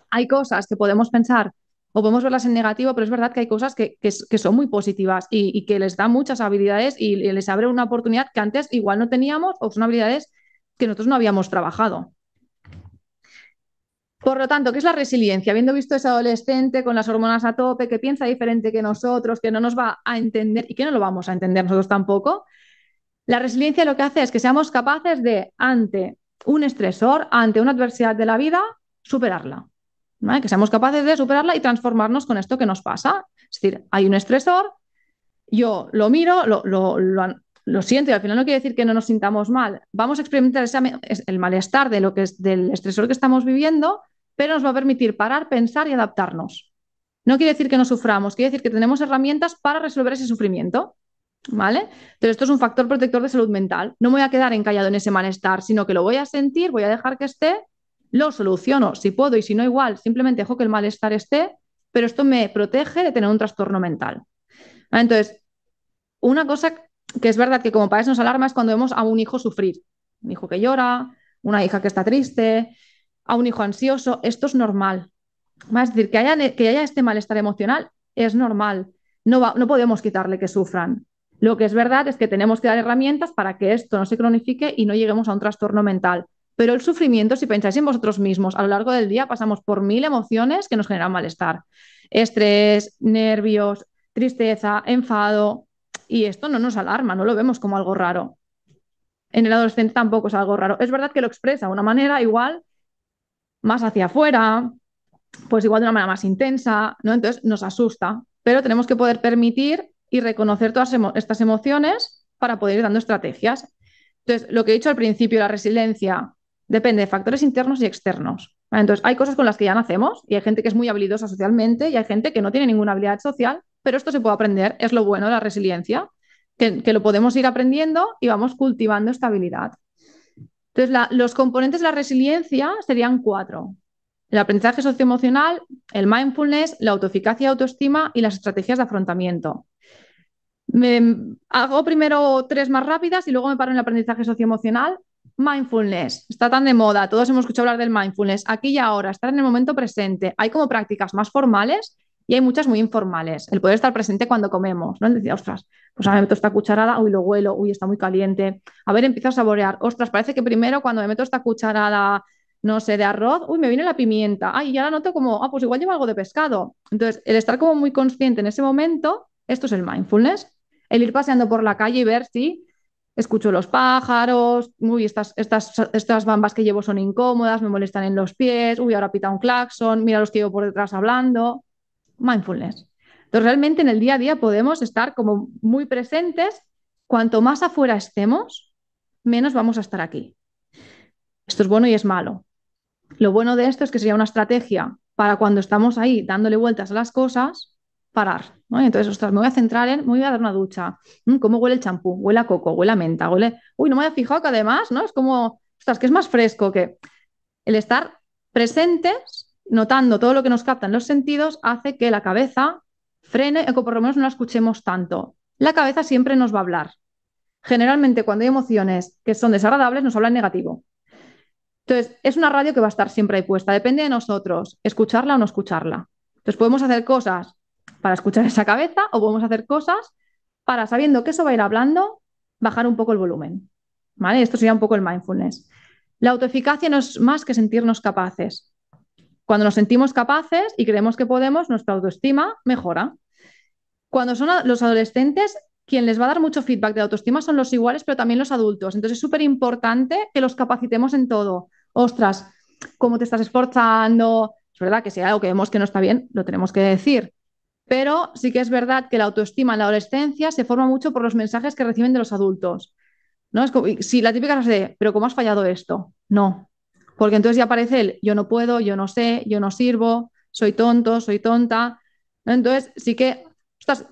Hay cosas que podemos pensar o podemos verlas en negativo, pero es verdad que hay cosas que, son muy positivas y, que les dan muchas habilidades y les abre una oportunidad que antes igual no teníamos o son habilidades que nosotros no habíamos trabajado. Por lo tanto, ¿qué es la resiliencia? Habiendo visto a ese adolescente con las hormonas a tope, que piensa diferente que nosotros, que no nos va a entender y que no lo vamos a entender nosotros tampoco, la resiliencia lo que hace es que seamos capaces de, ante un estresor, ante una adversidad de la vida, superarla. Que seamos capaces de superarla y transformarnos con esto que nos pasa. Es decir, hay un estresor, yo lo miro, lo, siento y al final no quiere decir que no nos sintamos mal. Vamos a experimentar el malestar de lo que del estresor que estamos viviendo, pero nos va a permitir parar, pensar y adaptarnos. No quiere decir que no suframos, quiere decir que tenemos herramientas para resolver ese sufrimiento. ¿Vale? esto es un factor protector de salud mental. No me voy a quedar encallado en ese malestar, sino que lo voy a sentir, voy a dejar que esté, lo soluciono si puedo y si no, igual, simplemente dejo que el malestar esté, pero esto me protege de tener un trastorno mental. Ah, entonces, una cosa que es verdad que como padres nos alarma es cuando vemos a un hijo sufrir, un hijo que llora, una hija que está triste, a un hijo ansioso, esto es normal. Es decir, que haya, que haya este malestar emocional es normal. No, no podemos quitarle que sufran. Lo que es verdad es que tenemos que dar herramientas para que esto no se cronifique y no lleguemos a un trastorno mental. Pero el sufrimiento, si pensáis en vosotros mismos, a lo largo del día pasamos por mil emociones que nos generan malestar. Estrés, nervios, tristeza, enfado. Y esto no nos alarma, no lo vemos como algo raro. En el adolescente tampoco es algo raro. Es verdad que lo expresa de una manera igual más hacia afuera, pues igual de una manera más intensa, ¿no? Entonces nos asusta, pero tenemos que poder permitir y reconocer todas estas emociones para poder ir dando estrategias. Entonces, lo que he dicho al principio, la resiliencia depende de factores internos y externos. Entonces, hay cosas con las que ya nacemos y hay gente que es muy habilidosa socialmente y hay gente que no tiene ninguna habilidad social, pero esto se puede aprender, es lo bueno de la resiliencia, que, que lo podemos ir aprendiendo y vamos cultivando esta habilidad. Entonces, los componentes de la resiliencia serían cuatro. El aprendizaje socioemocional, el mindfulness, la autoeficacia y autoestima y las estrategias de afrontamiento. hago primero tres más rápidas y luego me paro en el aprendizaje socioemocional. Mindfulness, está tan de moda, todos hemos escuchado hablar del mindfulness, aquí y ahora, estar en el momento presente. Hay como prácticas más formales y hay muchas muy informales. El poder estar presente cuando comemos, ¿no? Decir, ostras, pues ahora me meto esta cucharada, uy, lo huelo, uy, está muy caliente. A ver, empiezo a saborear. Ostras, parece que primero cuando me meto esta cucharada, no sé, de arroz, uy, me viene la pimienta. Ay, ya la noto como, ah, pues igual lleva algo de pescado. Entonces, el estar como muy consciente en ese momento, esto es el mindfulness. El ir paseando por la calle y ver si escucho los pájaros, uy, estas, estas, estas bambas que llevo son incómodas, me molestan en los pies, uy, ahora pita un claxon, mira los que llevo por detrás hablando mindfulness. Entonces, realmente en el día a día podemos estar como muy presentes. Cuanto más afuera estemos, menos vamos a estar aquí. Esto es bueno y es malo. Lo bueno de esto es que sería una estrategia para cuando estamos ahí dándole vueltas a las cosas, parar. entonces, ostras, me voy a centrar en, me voy a dar una ducha. Mm, ¿Cómo huele el champú? Huele a coco, huele a menta, huele... Uy, no me había fijado que además, ¿no? Es como, ostras, que es más fresco que el estar presentes notando todo lo que nos captan los sentidos, hace que la cabeza frene o por lo menos no la escuchemos tanto. La cabeza siempre nos va a hablar. Generalmente cuando hay emociones que son desagradables nos habla en negativo. Entonces, es una radio que va a estar siempre ahí puesta. Depende de nosotros escucharla o no escucharla. Entonces, podemos hacer cosas para escuchar esa cabeza o podemos hacer cosas para, sabiendo que eso va a ir hablando, bajar un poco el volumen. ¿Vale? Esto sería un poco el mindfulness. La autoeficacia no es más que sentirnos capaces. Cuando nos sentimos capaces y creemos que podemos, nuestra autoestima mejora. Cuando son los adolescentes, quien les va a dar mucho feedback de autoestima son los iguales, pero también los adultos. Entonces es súper importante que los capacitemos en todo. Ostras, cómo te estás esforzando. Es verdad que si hay algo que vemos que no está bien, lo tenemos que decir. Pero sí que es verdad que la autoestima en la adolescencia se forma mucho por los mensajes que reciben de los adultos. ¿no? Es la típica frase de, pero ¿cómo has fallado esto? No, porque entonces ya aparece el yo no puedo, yo no sé, yo no sirvo, soy tonto, soy tonta. Entonces sí que,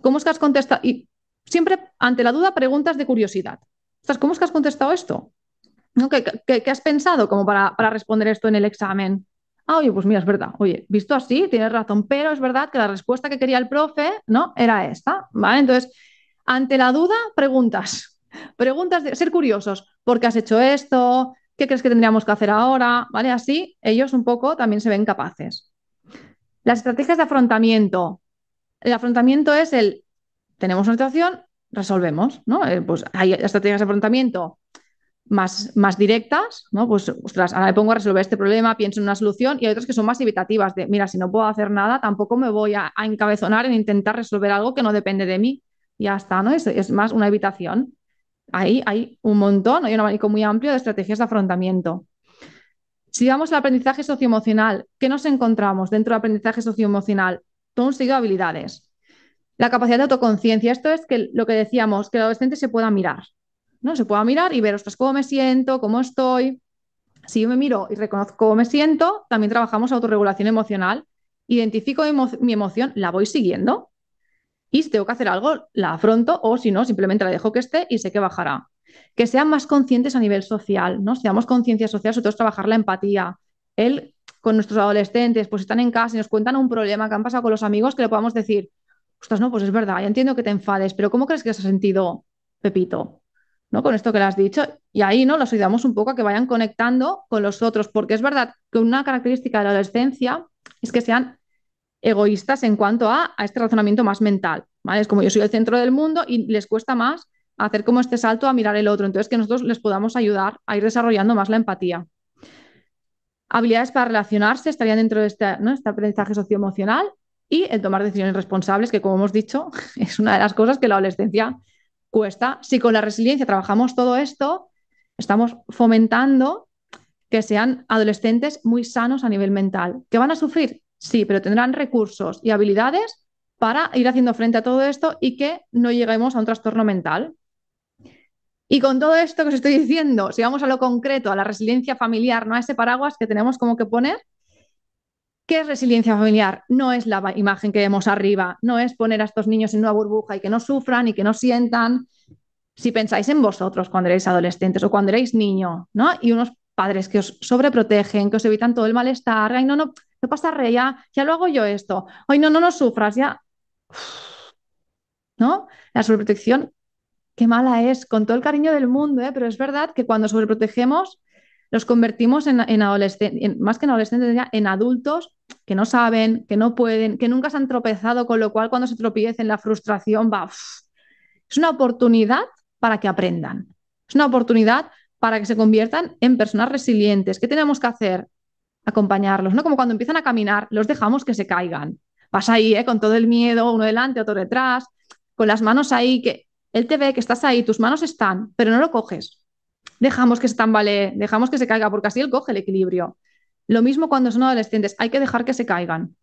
¿cómo es que has contestado? Y siempre ante la duda preguntas de curiosidad. ¿cómo es que has contestado esto? ¿Qué, has pensado como para, responder esto en el examen? Ah, oye, pues mira, es verdad. Oye, visto así, tienes razón, pero es verdad que la respuesta que quería el profe, ¿no? Era esta, Entonces, ante la duda, preguntas. Preguntas de ser curiosos. ¿Por qué has hecho esto? ¿Qué crees que tendríamos que hacer ahora? ¿Vale? Así ellos un poco también se ven capaces. Las estrategias de afrontamiento. El afrontamiento es el, tenemos una situación, resolvemos, ¿no? Eh, pues hay estrategias de afrontamiento más, más directas, ¿no? Pues, ostras, ahora me pongo a resolver este problema, pienso en una solución, y hay otras que son más evitativas, de, mira, si no puedo hacer nada, tampoco me voy a, encabezonar en intentar resolver algo que no depende de mí. Ya está, ¿no? Es, es más una evitación. Ahí hay un montón, hay un abanico muy amplio de estrategias de afrontamiento. Si vamos al aprendizaje socioemocional, ¿qué nos encontramos dentro del aprendizaje socioemocional? Todo un habilidades. La capacidad de autoconciencia, esto es que lo que decíamos, que el adolescente se pueda mirar, ¿no? Se pueda mirar y ver, cómo me siento, cómo estoy. Si yo me miro y reconozco cómo me siento, también trabajamos autorregulación emocional. Identifico mi emoción, la voy siguiendo, y si tengo que hacer algo, la afronto o si no, simplemente la dejo que esté y sé que bajará. Que sean más conscientes a nivel social, ¿no? Seamos conciencia social, sobre todo trabajar la empatía. Él con nuestros adolescentes, pues están en casa y nos cuentan un problema que han pasado con los amigos, que le podamos decir, ostras, no, pues es verdad, ya entiendo que te enfades, pero ¿cómo crees que se ha sentido Pepito? ¿no? Con esto que le has dicho. Y ahí ¿no? los ayudamos un poco a que vayan conectando con los otros, porque es verdad que una característica de la adolescencia es que sean egoístas en cuanto a, este razonamiento más mental. Es como yo soy el centro del mundo y les cuesta más hacer como este salto a mirar el otro. Entonces, que nosotros les podamos ayudar a ir desarrollando más la empatía. Habilidades para relacionarse estarían dentro de este, ¿no? este aprendizaje socioemocional y el tomar decisiones responsables, que como hemos dicho, es una de las cosas que la adolescencia cuesta. Si con la resiliencia trabajamos todo esto, estamos fomentando que sean adolescentes muy sanos a nivel mental. ¿Que van a sufrir? Sí, pero tendrán recursos y habilidades para ir haciendo frente a todo esto y que no lleguemos a un trastorno mental. Y con todo esto que os estoy diciendo, si vamos a lo concreto, a la resiliencia familiar, no a ese paraguas que tenemos como que poner, ¿qué es resiliencia familiar? No es la imagen que vemos arriba, no es poner a estos niños en una burbuja y que no sufran y que no sientan. Si pensáis en vosotros cuando erais adolescentes o cuando erais niño, ¿no? Y unos padres que os sobreprotegen, que os evitan todo el malestar, no, no, no pasa re, ya, lo hago yo esto. Hoy no, no, nos sufras, ya. ¿No? La sobreprotección, qué mala es, con todo el cariño del mundo, ¿eh? pero es verdad que cuando sobreprotegemos los convertimos en, adolescentes, más que en adolescentes, en adultos que no saben, que no pueden, que nunca se han tropezado, con lo cual cuando se tropiecen la frustración va. Es una oportunidad para que aprendan. Es una oportunidad para que se conviertan en personas resilientes. ¿Qué tenemos que hacer? acompañarlos, ¿no? Como cuando empiezan a caminar, los dejamos que se caigan. Vas ahí, ¿eh? Con todo el miedo, uno delante, otro detrás, con las manos ahí, que él te ve que estás ahí, tus manos están, pero no lo coges. Dejamos que se tambalee, dejamos que se caiga, porque así él coge el equilibrio. Lo mismo cuando son adolescentes, hay que dejar que se caigan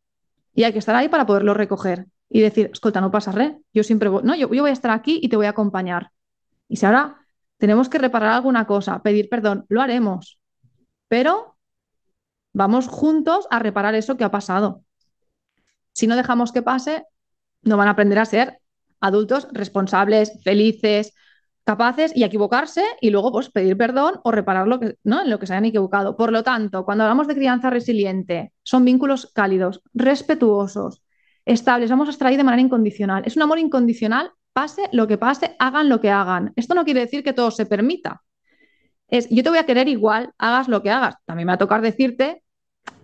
y hay que estar ahí para poderlo recoger y decir, escolta, no pasa re, yo siempre voy, no, yo, yo voy a estar aquí y te voy a acompañar. Y si ahora tenemos que reparar alguna cosa, pedir perdón, lo haremos, pero Vamos juntos a reparar eso que ha pasado. Si no dejamos que pase, no van a aprender a ser adultos responsables, felices, capaces y equivocarse y luego pues pedir perdón o reparar lo que, ¿no? en lo que se hayan equivocado. Por lo tanto, cuando hablamos de crianza resiliente, son vínculos cálidos, respetuosos, estables, vamos a estar de manera incondicional. Es un amor incondicional, pase lo que pase, hagan lo que hagan. Esto no quiere decir que todo se permita, es yo te voy a querer igual, hagas lo que hagas. También me va a tocar decirte,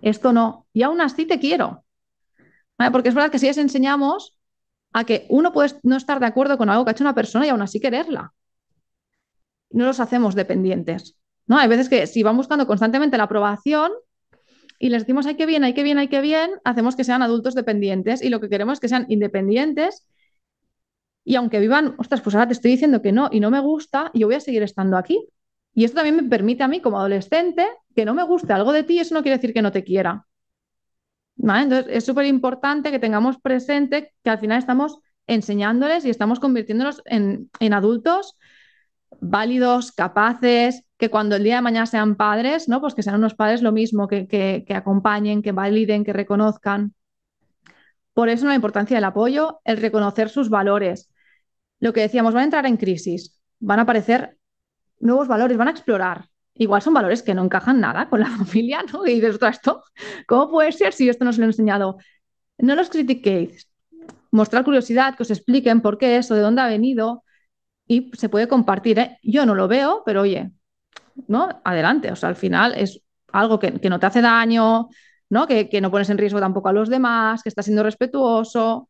esto no, y aún así te quiero. Porque es verdad que si les enseñamos a que uno puede no estar de acuerdo con algo que ha hecho una persona y aún así quererla. No los hacemos dependientes. ¿no? Hay veces que si van buscando constantemente la aprobación y les decimos, hay que bien, hay que bien, hay que bien, hacemos que sean adultos dependientes y lo que queremos es que sean independientes y aunque vivan, ostras, pues ahora te estoy diciendo que no y no me gusta, yo voy a seguir estando aquí. Y esto también me permite a mí como adolescente que no me guste algo de ti, eso no quiere decir que no te quiera. Entonces es súper importante que tengamos presente que al final estamos enseñándoles y estamos convirtiéndolos en, adultos válidos, capaces, que cuando el día de mañana sean padres, ¿no? Pues que sean unos padres lo mismo, que, que, acompañen, que validen, que reconozcan. Por eso la importancia del apoyo, el reconocer sus valores. Lo que decíamos, van a entrar en crisis, van a aparecer nuevos valores, van a explorar. Igual son valores que no encajan nada con la familia, ¿no? Y dices, esto, ¿cómo puede ser si esto no se lo he enseñado? No los critiquéis, mostrar curiosidad, que os expliquen por qué eso, de dónde ha venido, y se puede compartir. ¿eh? Yo no lo veo, pero oye, ¿no? Adelante, o sea, al final es algo que, no te hace daño, ¿no? Que, que, no pones en riesgo tampoco a los demás, que estás siendo respetuoso.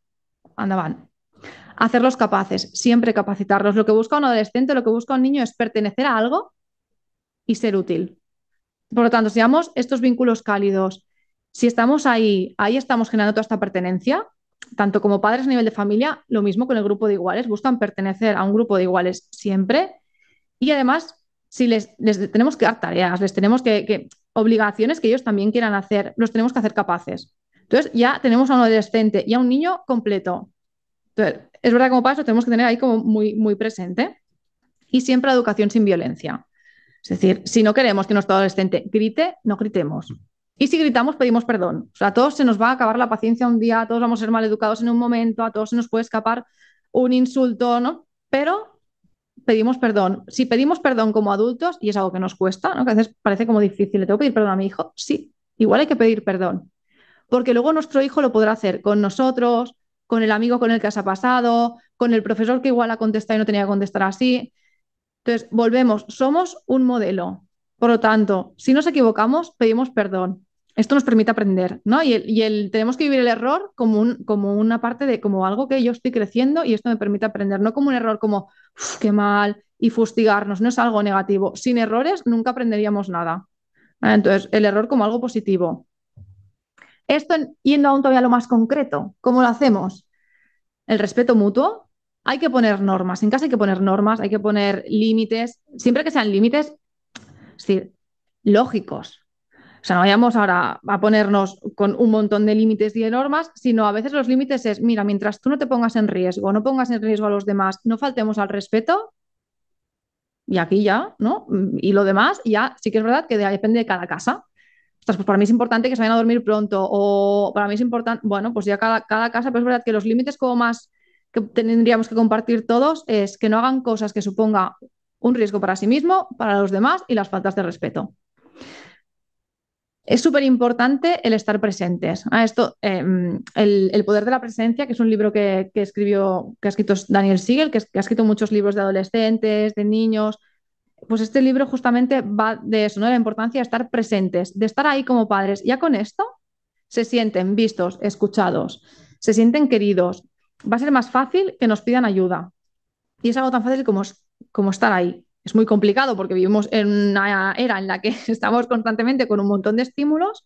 Anda, van. Hacerlos capaces, siempre capacitarlos. Lo que busca un adolescente, lo que busca un niño es pertenecer a algo y ser útil. Por lo tanto, seamos estos vínculos cálidos. Si estamos ahí, ahí estamos generando toda esta pertenencia, tanto como padres a nivel de familia, lo mismo con el grupo de iguales, buscan pertenecer a un grupo de iguales siempre. Y además, si les, tenemos que dar tareas, les tenemos que, que, obligaciones que ellos también quieran hacer, los tenemos que hacer capaces. Entonces ya tenemos a un adolescente y a un niño completo es verdad como padres lo tenemos que tener ahí como muy, muy presente. Y siempre educación sin violencia. Es decir, si no queremos que nuestro adolescente grite, no gritemos. Y si gritamos, pedimos perdón. O sea, a todos se nos va a acabar la paciencia un día, a todos vamos a ser mal educados en un momento, a todos se nos puede escapar un insulto, ¿no? Pero pedimos perdón. Si pedimos perdón como adultos, y es algo que nos cuesta, ¿no? Que a veces parece como difícil, ¿le tengo que pedir perdón a mi hijo? Sí, igual hay que pedir perdón. Porque luego nuestro hijo lo podrá hacer con nosotros, con el amigo con el que has pasado, con el profesor que igual ha contestado y no tenía que contestar así. Entonces, volvemos, somos un modelo. Por lo tanto, si nos equivocamos, pedimos perdón. Esto nos permite aprender, ¿no? Y, y tenemos que vivir el error como, un, como una parte de, como algo que yo estoy creciendo y esto me permite aprender, no como un error como, qué mal, y fustigarnos, no es algo negativo. Sin errores nunca aprenderíamos nada. Ah, entonces, el error como algo positivo. Esto yendo aún todavía a lo más concreto, ¿cómo lo hacemos? El respeto mutuo. Hay que poner normas, en casa hay que poner normas, hay que poner límites, siempre que sean límites, es decir, lógicos. O sea, no vayamos ahora a ponernos con un montón de límites y de normas, sino a veces los límites es, mira, mientras tú no te pongas en riesgo, no pongas en riesgo a los demás, no faltemos al respeto, y aquí ya, ¿no? Y lo demás, ya sí que es verdad que depende de cada casa pues para mí es importante que se vayan a dormir pronto, o para mí es importante, bueno, pues ya cada, cada casa, pero es verdad que los límites como más que tendríamos que compartir todos es que no hagan cosas que suponga un riesgo para sí mismo, para los demás y las faltas de respeto. Es súper importante el estar presentes. esto, em, el, poder de la presencia, que es un libro que, escribió, que ha escrito Daniel Siegel, que, ha escrito muchos libros de adolescentes, de niños, pues este libro justamente va de eso, ¿no? La importancia de estar presentes, de estar ahí como padres. Ya con esto se sienten vistos, escuchados, se sienten queridos. Va a ser más fácil que nos pidan ayuda. Y es algo tan fácil como, como estar ahí. Es muy complicado porque vivimos en una era en la que estamos constantemente con un montón de estímulos,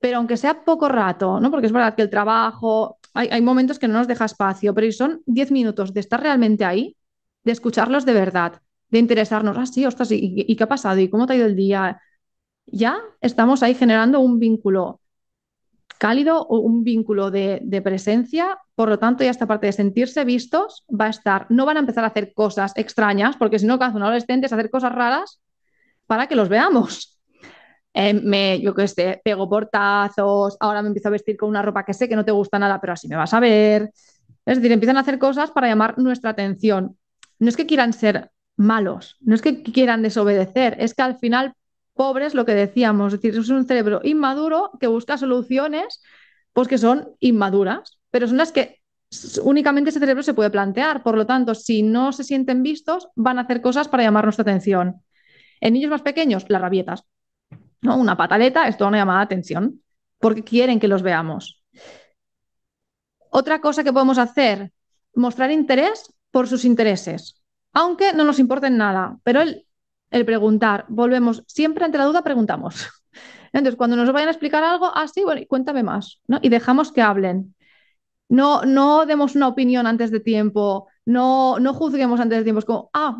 pero aunque sea poco rato, ¿no? Porque es verdad que el trabajo, hay, momentos que no nos deja espacio, pero son 10 minutos de estar realmente ahí, de escucharlos de verdad, de interesarnos, ah, sí, ostras, ¿y, qué ha pasado? ¿Y cómo te ha ido el día? Ya estamos ahí generando un vínculo cálido o un vínculo de, presencia, por lo tanto ya esta parte de sentirse vistos va a estar, no van a empezar a hacer cosas extrañas, porque si no, cada adolescentes, adolescente es hacer cosas raras para que los veamos. Eh, yo que sé, pego portazos, ahora me empiezo a vestir con una ropa que sé que no te gusta nada, pero así me vas a ver. Es decir, empiezan a hacer cosas para llamar nuestra atención. No es que quieran ser malos. No es que quieran desobedecer, es que al final pobres lo que decíamos, es decir, es un cerebro inmaduro que busca soluciones pues que son inmaduras, pero son las que únicamente ese cerebro se puede plantear. Por lo tanto, si no se sienten vistos, van a hacer cosas para llamar nuestra atención. En niños más pequeños, las rabietas. ¿no? Una pataleta es toda una llamada de atención, porque quieren que los veamos. Otra cosa que podemos hacer, mostrar interés por sus intereses aunque no nos importen nada. Pero el, preguntar, volvemos, siempre ante la duda preguntamos. Entonces, cuando nos vayan a explicar algo, ah, sí, bueno, cuéntame más, ¿no? Y dejamos que hablen. No, no demos una opinión antes de tiempo, no, no juzguemos antes de tiempo, es como, ah,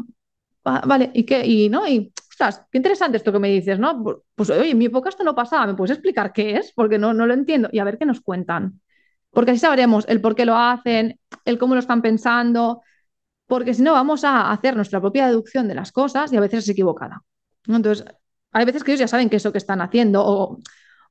vale, ¿y qué? Y, ¿no? Y, ostras, qué interesante esto que me dices, ¿no? Pues, oye, en mi época esto no pasaba, ¿me puedes explicar qué es? Porque no, no lo entiendo. Y a ver qué nos cuentan. Porque así sabremos el por qué lo hacen, el cómo lo están pensando, porque si no vamos a hacer nuestra propia deducción de las cosas y a veces es equivocada. Entonces, hay veces que ellos ya saben que eso que están haciendo,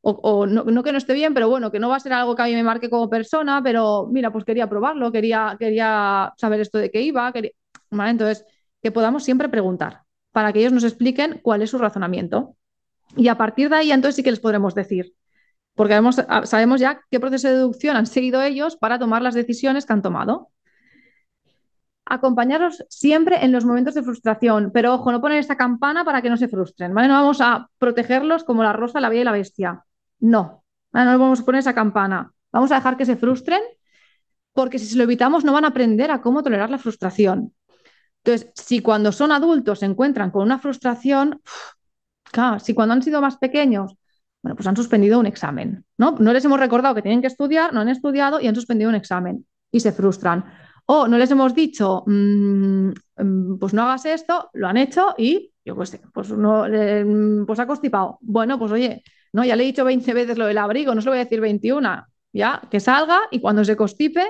o, no, que no esté bien, pero bueno, que no va a ser algo que a mí me marque como persona, pero mira, pues quería probarlo, quería, quería saber esto de qué iba. Quería... Entonces, que podamos siempre preguntar para que ellos nos expliquen cuál es su razonamiento. Y a partir de ahí, entonces sí que les podremos decir, porque sabemos ya qué proceso de deducción han seguido ellos para tomar las decisiones que han tomado acompañarlos siempre en los momentos de frustración, pero ojo, no ponen esa campana para que no se frustren, ¿vale? No vamos a protegerlos como la rosa, la bella y la bestia. No, no vamos a poner esa campana. Vamos a dejar que se frustren porque si se lo evitamos no van a aprender a cómo tolerar la frustración. Entonces, si cuando son adultos se encuentran con una frustración, si cuando han sido más pequeños, bueno, pues han suspendido un examen, ¿no? No les hemos recordado que tienen que estudiar, no han estudiado y han suspendido un examen y se frustran o no les hemos dicho, mm, mm, pues no hagas esto, lo han hecho y yo pues, pues, no, eh, pues ha constipado. Bueno, pues oye, ya le he dicho 20 veces lo del abrigo, no se lo voy a decir 21, ya, que salga y cuando se constipe,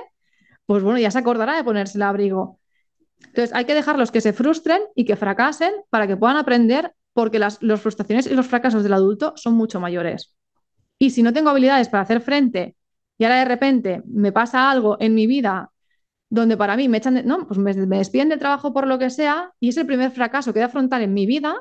pues bueno, ya se acordará de ponerse el abrigo. Entonces hay que dejarlos que se frustren y que fracasen para que puedan aprender porque las, las frustraciones y los fracasos del adulto son mucho mayores. Y si no tengo habilidades para hacer frente y ahora de repente me pasa algo en mi vida donde para mí me echan, de, no, pues me, despiden del trabajo por lo que sea y es el primer fracaso que he de afrontar en mi vida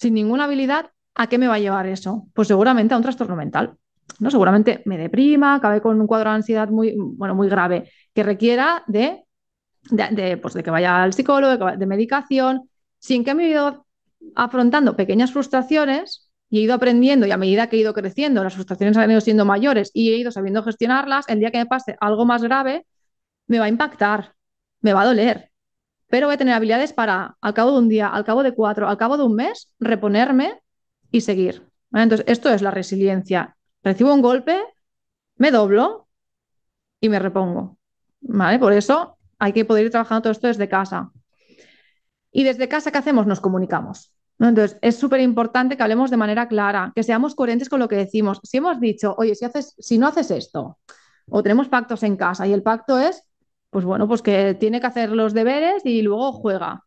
sin ninguna habilidad, ¿a qué me va a llevar eso? Pues seguramente a un trastorno mental. ¿no? Seguramente me deprima, acabe con un cuadro de ansiedad muy, bueno, muy grave que requiera de, de, pues de que vaya al psicólogo, de, medicación, sin que me he ido afrontando pequeñas frustraciones y he ido aprendiendo y a medida que he ido creciendo, las frustraciones han ido siendo mayores y he ido sabiendo gestionarlas, el día que me pase algo más grave, me va a impactar, me va a doler, pero voy a tener habilidades para, al cabo de un día, al cabo de cuatro, al cabo de un mes, reponerme y seguir. Entonces, esto es la resiliencia. Recibo un golpe, me doblo y me repongo. ¿Vale? Por eso hay que poder ir trabajando todo esto desde casa. Y desde casa, ¿qué hacemos? Nos comunicamos. Entonces, es súper importante que hablemos de manera clara, que seamos coherentes con lo que decimos. Si hemos dicho, oye, si, haces, no haces esto, o tenemos pactos en casa, y el pacto es, pues bueno, pues que tiene que hacer los deberes y luego juega.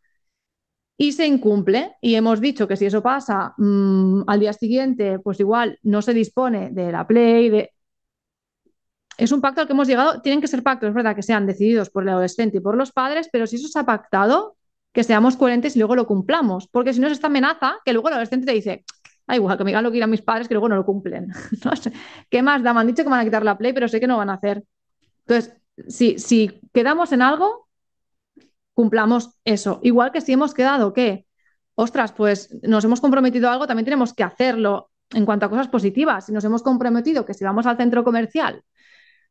Y se incumple, y hemos dicho que si eso pasa mm, al día siguiente, pues igual no se dispone de la play, de... Es un pacto al que hemos llegado, tienen que ser pactos, es verdad que sean decididos por el adolescente y por los padres, pero si eso se ha pactado, que seamos coherentes y luego lo cumplamos. Porque si no es esta amenaza que luego el adolescente te dice, ay, igual que me digan lo que irán mis padres, que luego no lo cumplen. no sé. ¿Qué más da? Me han dicho que van a quitar la play, pero sé que no van a hacer. Entonces, si, si quedamos en algo, cumplamos eso. Igual que si hemos quedado que, ostras, pues nos hemos comprometido a algo, también tenemos que hacerlo en cuanto a cosas positivas. Si nos hemos comprometido que si vamos al centro comercial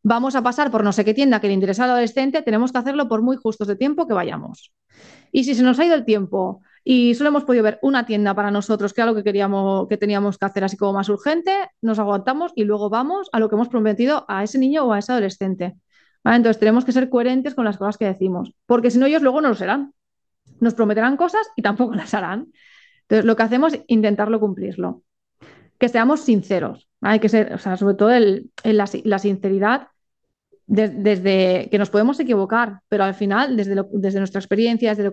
vamos a pasar por no sé qué tienda que le interesa al adolescente, tenemos que hacerlo por muy justos de tiempo que vayamos. Y si se nos ha ido el tiempo y solo hemos podido ver una tienda para nosotros, que era lo que queríamos, que teníamos que hacer así como más urgente, nos aguantamos y luego vamos a lo que hemos prometido a ese niño o a ese adolescente. Entonces tenemos que ser coherentes con las cosas que decimos, porque si no ellos luego no lo serán. Nos prometerán cosas y tampoco las harán. Entonces lo que hacemos es intentarlo cumplirlo. Que seamos sinceros, hay que ser, o sea, sobre todo la, la sinceridad desde que nos podemos equivocar, pero al final, desde, desde nuestra experiencia, desde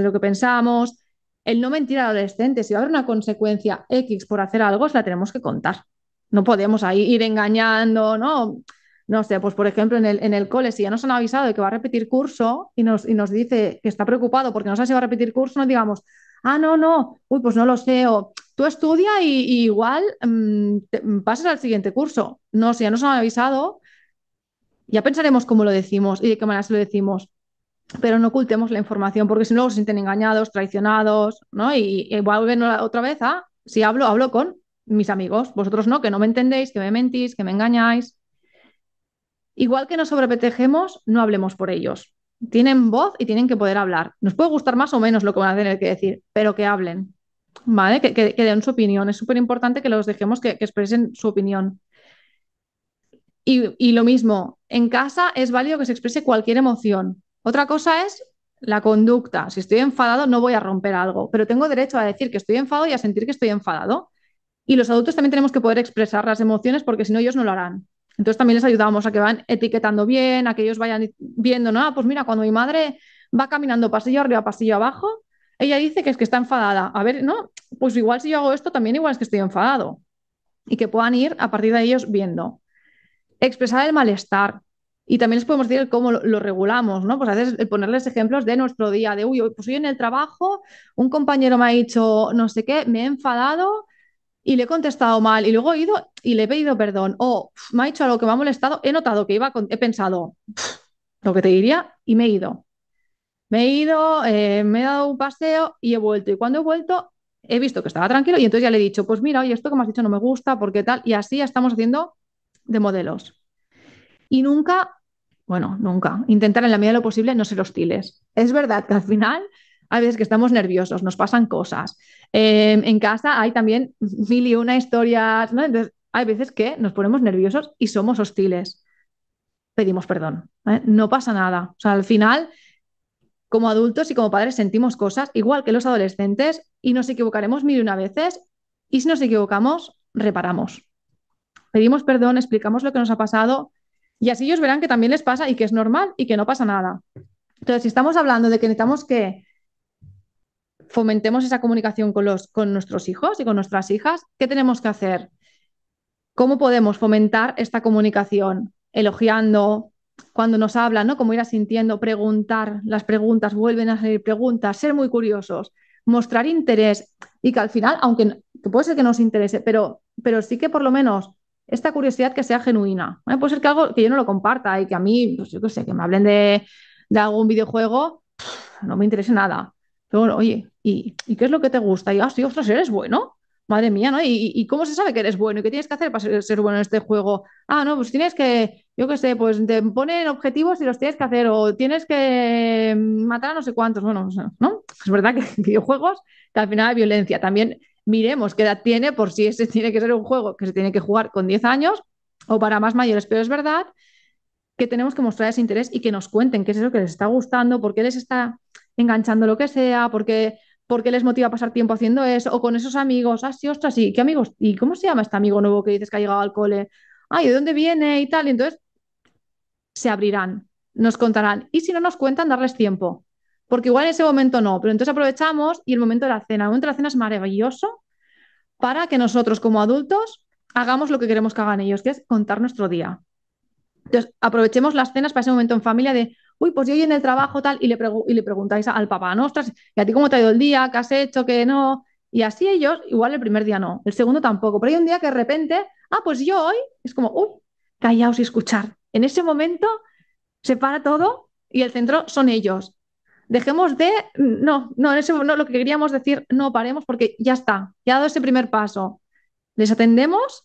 lo, que, pensamos, el no mentir al adolescente, si va a haber una consecuencia X por hacer algo, la tenemos que contar. No podemos ahí ir engañando, ¿no? No sé, pues por ejemplo en el, en el cole, si ya nos han avisado de que va a repetir curso y nos, y nos dice que está preocupado porque no sabe si va a repetir curso, no digamos, ah, no, no, uy, pues no lo sé, o tú estudia y, igual mmm, pasas al siguiente curso. No, si ya nos han avisado, ya pensaremos cómo lo decimos y de qué manera se lo decimos, pero no ocultemos la información porque si no se sienten engañados, traicionados, ¿no? Y, vuelven otra vez a, si hablo, hablo con mis amigos, vosotros no, que no me entendéis, que me mentís, que me engañáis. Igual que nos sobrepetejemos, no hablemos por ellos. Tienen voz y tienen que poder hablar. Nos puede gustar más o menos lo que van a tener que decir, pero que hablen, ¿vale? Que, den su opinión. Es súper importante que los dejemos que expresen su opinión. Y, lo mismo, en casa es válido que se exprese cualquier emoción. Otra cosa es la conducta. Si estoy enfadado, no voy a romper algo, pero tengo derecho a decir que estoy enfadado y a sentir que estoy enfadado. Y los adultos también tenemos que poder expresar las emociones porque si no, ellos no lo harán. Entonces también les ayudamos a que van etiquetando bien, a que ellos vayan viendo, no, ah, pues mira, cuando mi madre va caminando pasillo arriba, pasillo abajo, ella dice que es que está enfadada. A ver, no, pues igual si yo hago esto, también igual es que estoy enfadado. Y que puedan ir a partir de ellos viendo expresar el malestar. Y también les podemos decir cómo lo, regulamos, ¿no? Pues a veces ponerles ejemplos de nuestro día, de, uy, pues hoy en el trabajo un compañero me ha dicho no sé qué, me he enfadado y le he contestado mal y luego he ido y le he pedido perdón. O me ha dicho algo que me ha molestado, he notado que iba, he pensado lo que te diría y me he ido. Me he ido, eh, me he dado un paseo y he vuelto. Y cuando he vuelto, he visto que estaba tranquilo y entonces ya le he dicho, pues mira, oye, esto que me has dicho no me gusta, porque tal. Y así estamos haciendo de modelos. Y nunca, bueno, nunca, intentar en la medida de lo posible no ser hostiles. Es verdad que al final hay veces que estamos nerviosos, nos pasan cosas. Em, en casa hay también mil y una historias, ¿no? Entonces, hay veces que nos ponemos nerviosos y somos hostiles. Pedimos perdón, ¿eh? no pasa nada. O sea, al final, como adultos y como padres sentimos cosas, igual que los adolescentes, y nos equivocaremos mil y una veces, y si nos equivocamos, reparamos pedimos perdón, explicamos lo que nos ha pasado y así ellos verán que también les pasa y que es normal y que no pasa nada. Entonces, si estamos hablando de que necesitamos que fomentemos esa comunicación con, los, con nuestros hijos y con nuestras hijas, ¿qué tenemos que hacer? ¿Cómo podemos fomentar esta comunicación? Elogiando, cuando nos hablan, ¿no? Como ir asintiendo, preguntar las preguntas, vuelven a salir preguntas, ser muy curiosos, mostrar interés y que al final, aunque puede ser que nos interese, pero, pero sí que por lo menos esta curiosidad que sea genuina. Puede ser que algo que yo no lo comparta y que a mí, pues yo qué sé, que me hablen de, algún videojuego, no me interese nada. Pero bueno, oye, ¿y, ¿y, qué es lo que te gusta? Y, ah, ostras, eres bueno. Madre mía, ¿no? ¿Y, cómo se sabe que eres bueno? ¿Y qué tienes que hacer para ser, bueno en este juego? Ah, no, pues tienes que, yo qué sé, pues te ponen objetivos y los tienes que hacer, o tienes que mm, matar a no sé cuántos. Bueno, ¿no? Es verdad que videojuegos, que al final hay violencia. También miremos qué edad tiene por si ese tiene que ser un juego que se tiene que jugar con 10 años o para más mayores, pero es verdad que tenemos que mostrar ese interés y que nos cuenten qué es eso que les está gustando, por qué les está enganchando lo que sea, por qué, les motiva pasar tiempo haciendo eso, o con esos amigos, ah, sí, ostras, sí, ¿qué amigos? ¿Y cómo se llama este amigo nuevo que dices que ha llegado al cole? Ay, ¿de dónde viene? Y tal, entonces se abrirán, nos contarán. Y si no nos cuentan, darles tiempo porque igual en ese momento no, pero entonces aprovechamos y el momento de la cena. El momento de la cena es maravilloso para que nosotros como adultos hagamos lo que queremos que hagan ellos, que es contar nuestro día. Entonces, aprovechemos las cenas para ese momento en familia de, uy, pues yo hoy en el trabajo tal, y le, y le preguntáis al papá, no, ¿y a ti cómo te ha ido el día? ¿Qué has hecho? ¿Qué no? Y así ellos, igual el primer día no, el segundo tampoco, pero hay un día que de repente, ah, pues yo hoy, es como, uy, callaos y escuchar. En ese momento se para todo y el centro son ellos dejemos de, no, no, eso no lo que queríamos decir, no paremos porque ya está, ya ha dado ese primer paso. Les atendemos,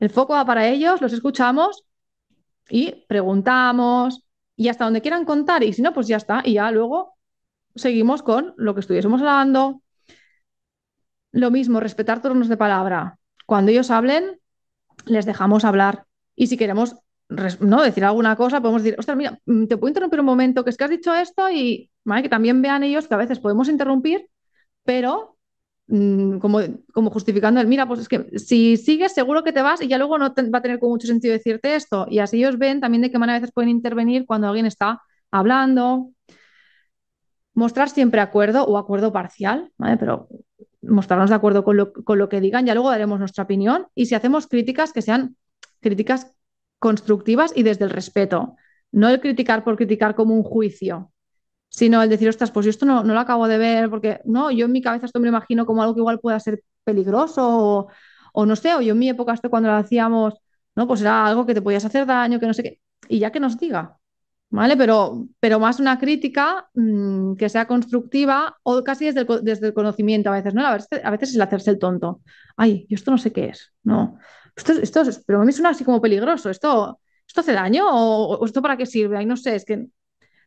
el foco va para ellos, los escuchamos y preguntamos y hasta donde quieran contar y si no, pues ya está y ya luego seguimos con lo que estuviésemos hablando. Lo mismo, respetar turnos de palabra. Cuando ellos hablen, les dejamos hablar y si queremos no decir alguna cosa, podemos decir, ostras, mira, mm, te puedo interrumpir un momento, que es que has dicho esto y que también vean ellos que a veces podemos interrumpir, pero mm, como, como justificando el, mira, pues es que si sigues seguro que te vas y ya luego no va a tener con mucho sentido decirte esto. Y así ellos ven también de qué manera a veces pueden intervenir cuando alguien está hablando. Mostrar siempre acuerdo o acuerdo parcial, Pero mostrarnos de acuerdo con lo, con lo que digan, ya luego daremos nuestra opinión y si hacemos críticas que sean críticas constructivas y desde el respeto, no el criticar por criticar como un juicio, sino el decir, ostras, pues yo esto no, lo acabo de ver, porque no, yo en mi cabeza esto me lo imagino como algo que igual pueda ser peligroso o, no sé, o yo en mi época esto cuando lo hacíamos, no, pues era algo que te podías hacer daño, que no sé qué, y ya que nos diga, ¿vale? Pero, pero más una crítica mm, que sea constructiva o casi desde el, conocimiento a veces, ¿no? A veces, a veces el hacerse el tonto, ay, yo esto no sé qué es, no, esto, esto pero a mí suena así como peligroso, esto... ¿Esto hace daño? ¿O, o esto para qué sirve? ahí no sé, es que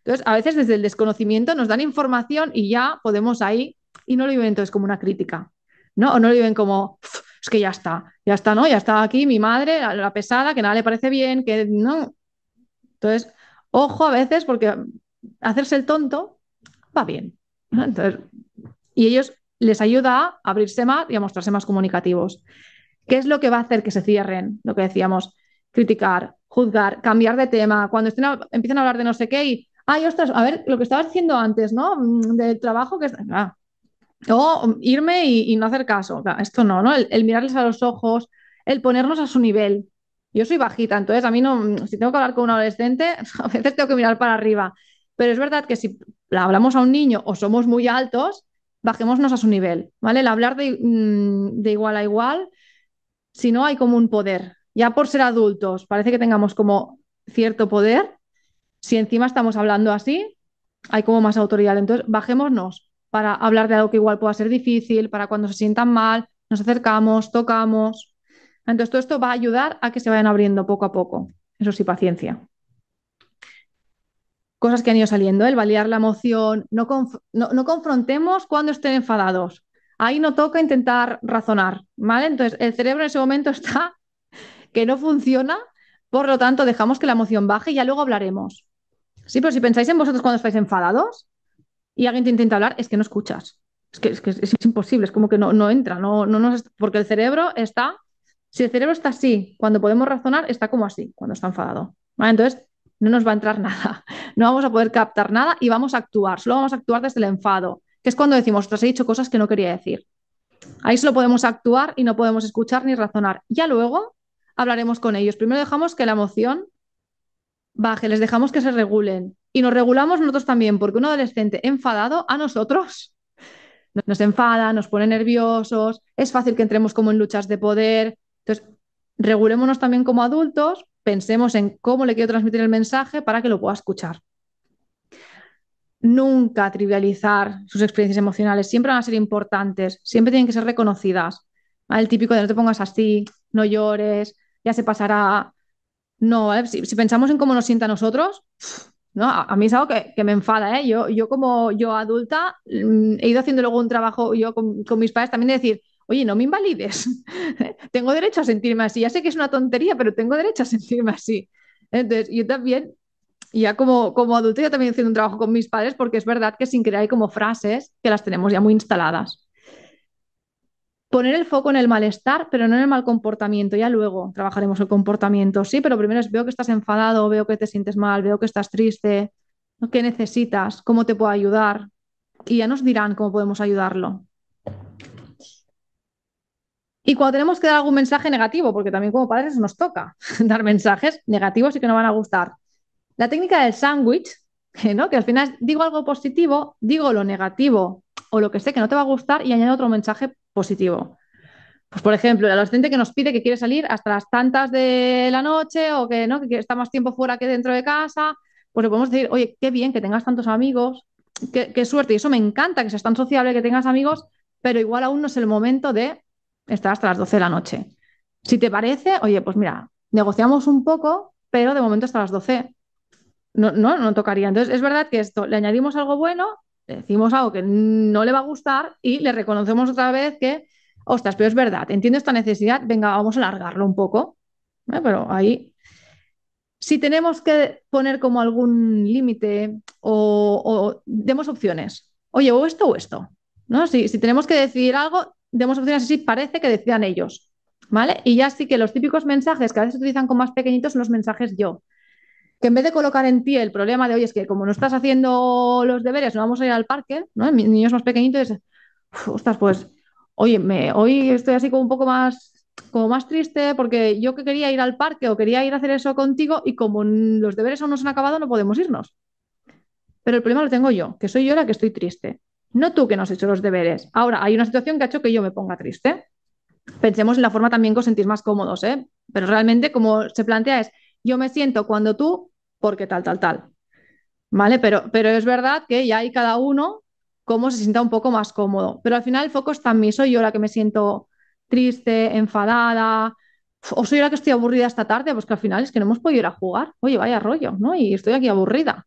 entonces, a veces desde el desconocimiento nos dan información y ya podemos ahí y no lo viven entonces como una crítica, ¿no? O no lo viven como, es que ya está, ya está, ¿no? Ya está aquí mi madre, la, pesada, que nada le parece bien, que no. Entonces, ojo a veces porque hacerse el tonto va bien. y ellos les ayuda a abrirse más y a mostrarse más comunicativos. ¿Qué es lo que va a hacer que se cierren? Lo que decíamos, criticar, juzgar, cambiar de tema. Cuando empiezan a hablar de no sé qué y ay, a ver, lo que estaba diciendo antes, ¿no? Mm, del trabajo que... es. Ah, o irme y, no hacer caso. esto no, ¿no? El, mirarles a los ojos, el ponernos a su nivel. Yo soy bajita, entonces a mí no, mm, si tengo que hablar con un adolescente, a veces tengo que mirar para arriba. Pero es verdad que si hablamos a un niño o somos muy altos, bajémonos a su nivel, ¿vale? El hablar de, mm, de igual a igual, si no hay como un poder. Ya por ser adultos, parece que tengamos como cierto poder, si encima estamos hablando así, hay como más autoridad. Entonces, bajémonos para hablar de algo que igual pueda ser difícil, para cuando se sientan mal, nos acercamos, tocamos. Entonces, todo esto va a ayudar a que se vayan abriendo poco a poco. Eso sí, paciencia. Cosas que han ido saliendo, ¿eh? el validar la emoción, no, no confrontemos cuando estén enfadados. Ahí no toca intentar razonar, ¿vale? Entonces, el cerebro en ese momento está que no funciona, por lo tanto, dejamos que la emoción baje y ya luego hablaremos. Sí, pero si pensáis en vosotros cuando estáis enfadados y alguien te intenta hablar, es que no escuchas. Es que es, imposible, es como que no, entra, no, no porque el cerebro está, si el cerebro está así, cuando podemos razonar, está como así, cuando está enfadado. Entonces, no nos va a entrar nada, no vamos a poder captar nada y vamos a actuar, solo vamos a actuar desde el enfado, que es cuando decimos, ostras, he dicho cosas que no quería decir. Ahí solo podemos actuar y no podemos escuchar ni razonar. Ya luego hablaremos con ellos. Primero dejamos que la emoción baje, les dejamos que se regulen y nos regulamos nosotros también, porque un adolescente enfadado a nosotros nos enfada, nos pone nerviosos, es fácil que entremos como en luchas de poder. Entonces, regulémonos también como adultos, pensemos en cómo le quiero transmitir el mensaje para que lo pueda escuchar. Nunca trivializar sus experiencias emocionales, siempre van a ser importantes, siempre tienen que ser reconocidas. El típico de no te pongas así, no llores, ya se pasará, no, si, pensamos en cómo nos sienta a nosotros, ¿no? A, mí es algo que, me enfada, ¿eh? Yo, yo como yo adulta mm, he ido haciendo luego un trabajo yo con, mis padres también de decir, oye, no me invalides, tengo derecho a sentirme así, ya sé que es una tontería, pero tengo derecho a sentirme así. Entonces, yo también, ya como, como adulta, yo también haciendo un trabajo con mis padres porque es verdad que sin crear hay como frases que las tenemos ya muy instaladas poner el foco en el malestar, pero no en el mal comportamiento. Ya luego trabajaremos el comportamiento, sí, pero primero es veo que estás enfadado, veo que te sientes mal, veo que estás triste, qué necesitas, cómo te puedo ayudar. Y ya nos dirán cómo podemos ayudarlo. Y cuando tenemos que dar algún mensaje negativo, porque también como padres nos toca dar mensajes negativos y que no van a gustar. La técnica del sándwich, ¿no? que al final digo algo positivo, digo lo negativo o lo que sé que no te va a gustar y añado otro mensaje positivo. Pues, por ejemplo, el adolescente que nos pide que quiere salir hasta las tantas de la noche o que, ¿no? que está más tiempo fuera que dentro de casa, pues le podemos decir, oye, qué bien que tengas tantos amigos, qué, suerte, y eso me encanta, que seas tan sociable, que tengas amigos, pero igual aún no es el momento de estar hasta las 12 de la noche. Si te parece, oye, pues mira, negociamos un poco, pero de momento hasta las 12. No, no, no tocaría. Entonces, es verdad que esto le añadimos algo bueno, decimos algo que no le va a gustar y le reconocemos otra vez que, ostras, pero es verdad, entiendo esta necesidad, venga, vamos a alargarlo un poco. ¿eh? Pero ahí, si tenemos que poner como algún límite o, demos opciones, oye, o esto o esto, ¿no? Si, si tenemos que decidir algo, demos opciones así, parece que decidan ellos, ¿vale? Y ya sí que los típicos mensajes que a veces utilizan con más pequeñitos son los mensajes yo que en vez de colocar en ti el problema de, hoy es que como no estás haciendo los deberes, no vamos a ir al parque, ¿no? Mis niños más pequeñitos, estás pues, oye, me, hoy estoy así como un poco más, como más triste porque yo que quería ir al parque o quería ir a hacer eso contigo y como los deberes aún no se han acabado, no podemos irnos. Pero el problema lo tengo yo, que soy yo la que estoy triste. No tú que no has hecho los deberes. Ahora, hay una situación que ha hecho que yo me ponga triste. Pensemos en la forma también que os sentís más cómodos, ¿eh? Pero realmente como se plantea es, yo me siento cuando tú, porque tal, tal, tal. ¿Vale? Pero, pero es verdad que ya hay cada uno como se sienta un poco más cómodo. Pero al final el foco está en mí. Soy yo la que me siento triste, enfadada, o soy yo la que estoy aburrida esta tarde, porque pues al final es que no hemos podido ir a jugar. Oye, vaya rollo, ¿no? Y estoy aquí aburrida.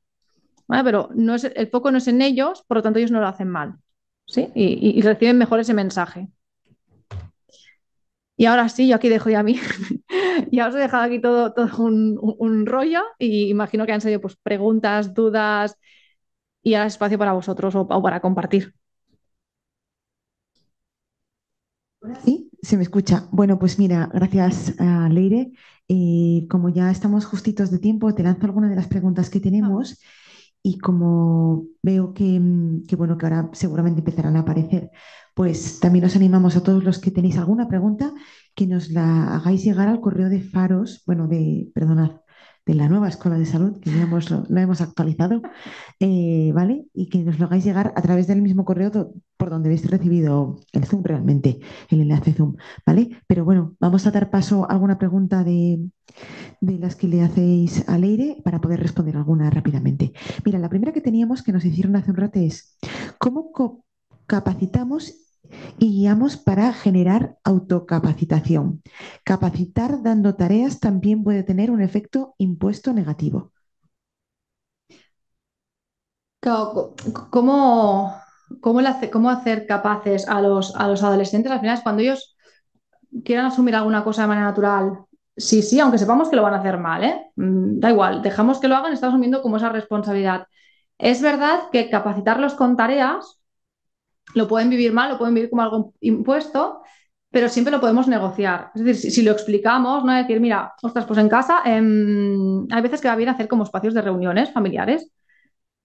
pero no es, el foco no es en ellos, por lo tanto ellos no lo hacen mal. ¿sí? y reciben mejor ese mensaje. Y ahora sí, yo aquí dejo ya a mí. ya os he dejado aquí todo, un, rollo y imagino que han salido pues, preguntas, dudas y ahora espacio para vosotros o, para compartir. Sí, se me escucha. Bueno, pues mira, gracias a Leire. Eh, como ya estamos justitos de tiempo, te lanzo alguna de las preguntas que tenemos y como veo que bueno, que ahora seguramente empezarán a aparecer pues también os animamos a todos los que tenéis alguna pregunta que nos la hagáis llegar al correo de Faros, bueno, de, perdonad, de la nueva Escuela de Salud, que ya hemos, lo, hemos actualizado, eh, ¿vale? Y que nos lo hagáis llegar a través del mismo correo por donde habéis recibido el Zoom realmente, el enlace Zoom, ¿vale? Pero bueno, vamos a dar paso a alguna pregunta de, de las que le hacéis al aire para poder responder alguna rápidamente. Mira, la primera que teníamos que nos hicieron hace un rato es, ¿cómo capacitamos y guiamos para generar autocapacitación. Capacitar dando tareas también puede tener un efecto impuesto negativo. ¿Cómo, hacer capaces a los, adolescentes? Al final es cuando ellos quieran asumir alguna cosa de manera natural. Sí, sí, aunque sepamos que lo van a hacer mal, ¿eh? mm, da igual, dejamos que lo hagan, estamos asumiendo como esa responsabilidad. Es verdad que capacitarlos con tareas lo pueden vivir mal, lo pueden vivir como algo impuesto, pero siempre lo podemos negociar. Es decir, si, lo explicamos, ¿no? decir, mira, ostras, pues en casa em, hay veces que va bien hacer como espacios de reuniones familiares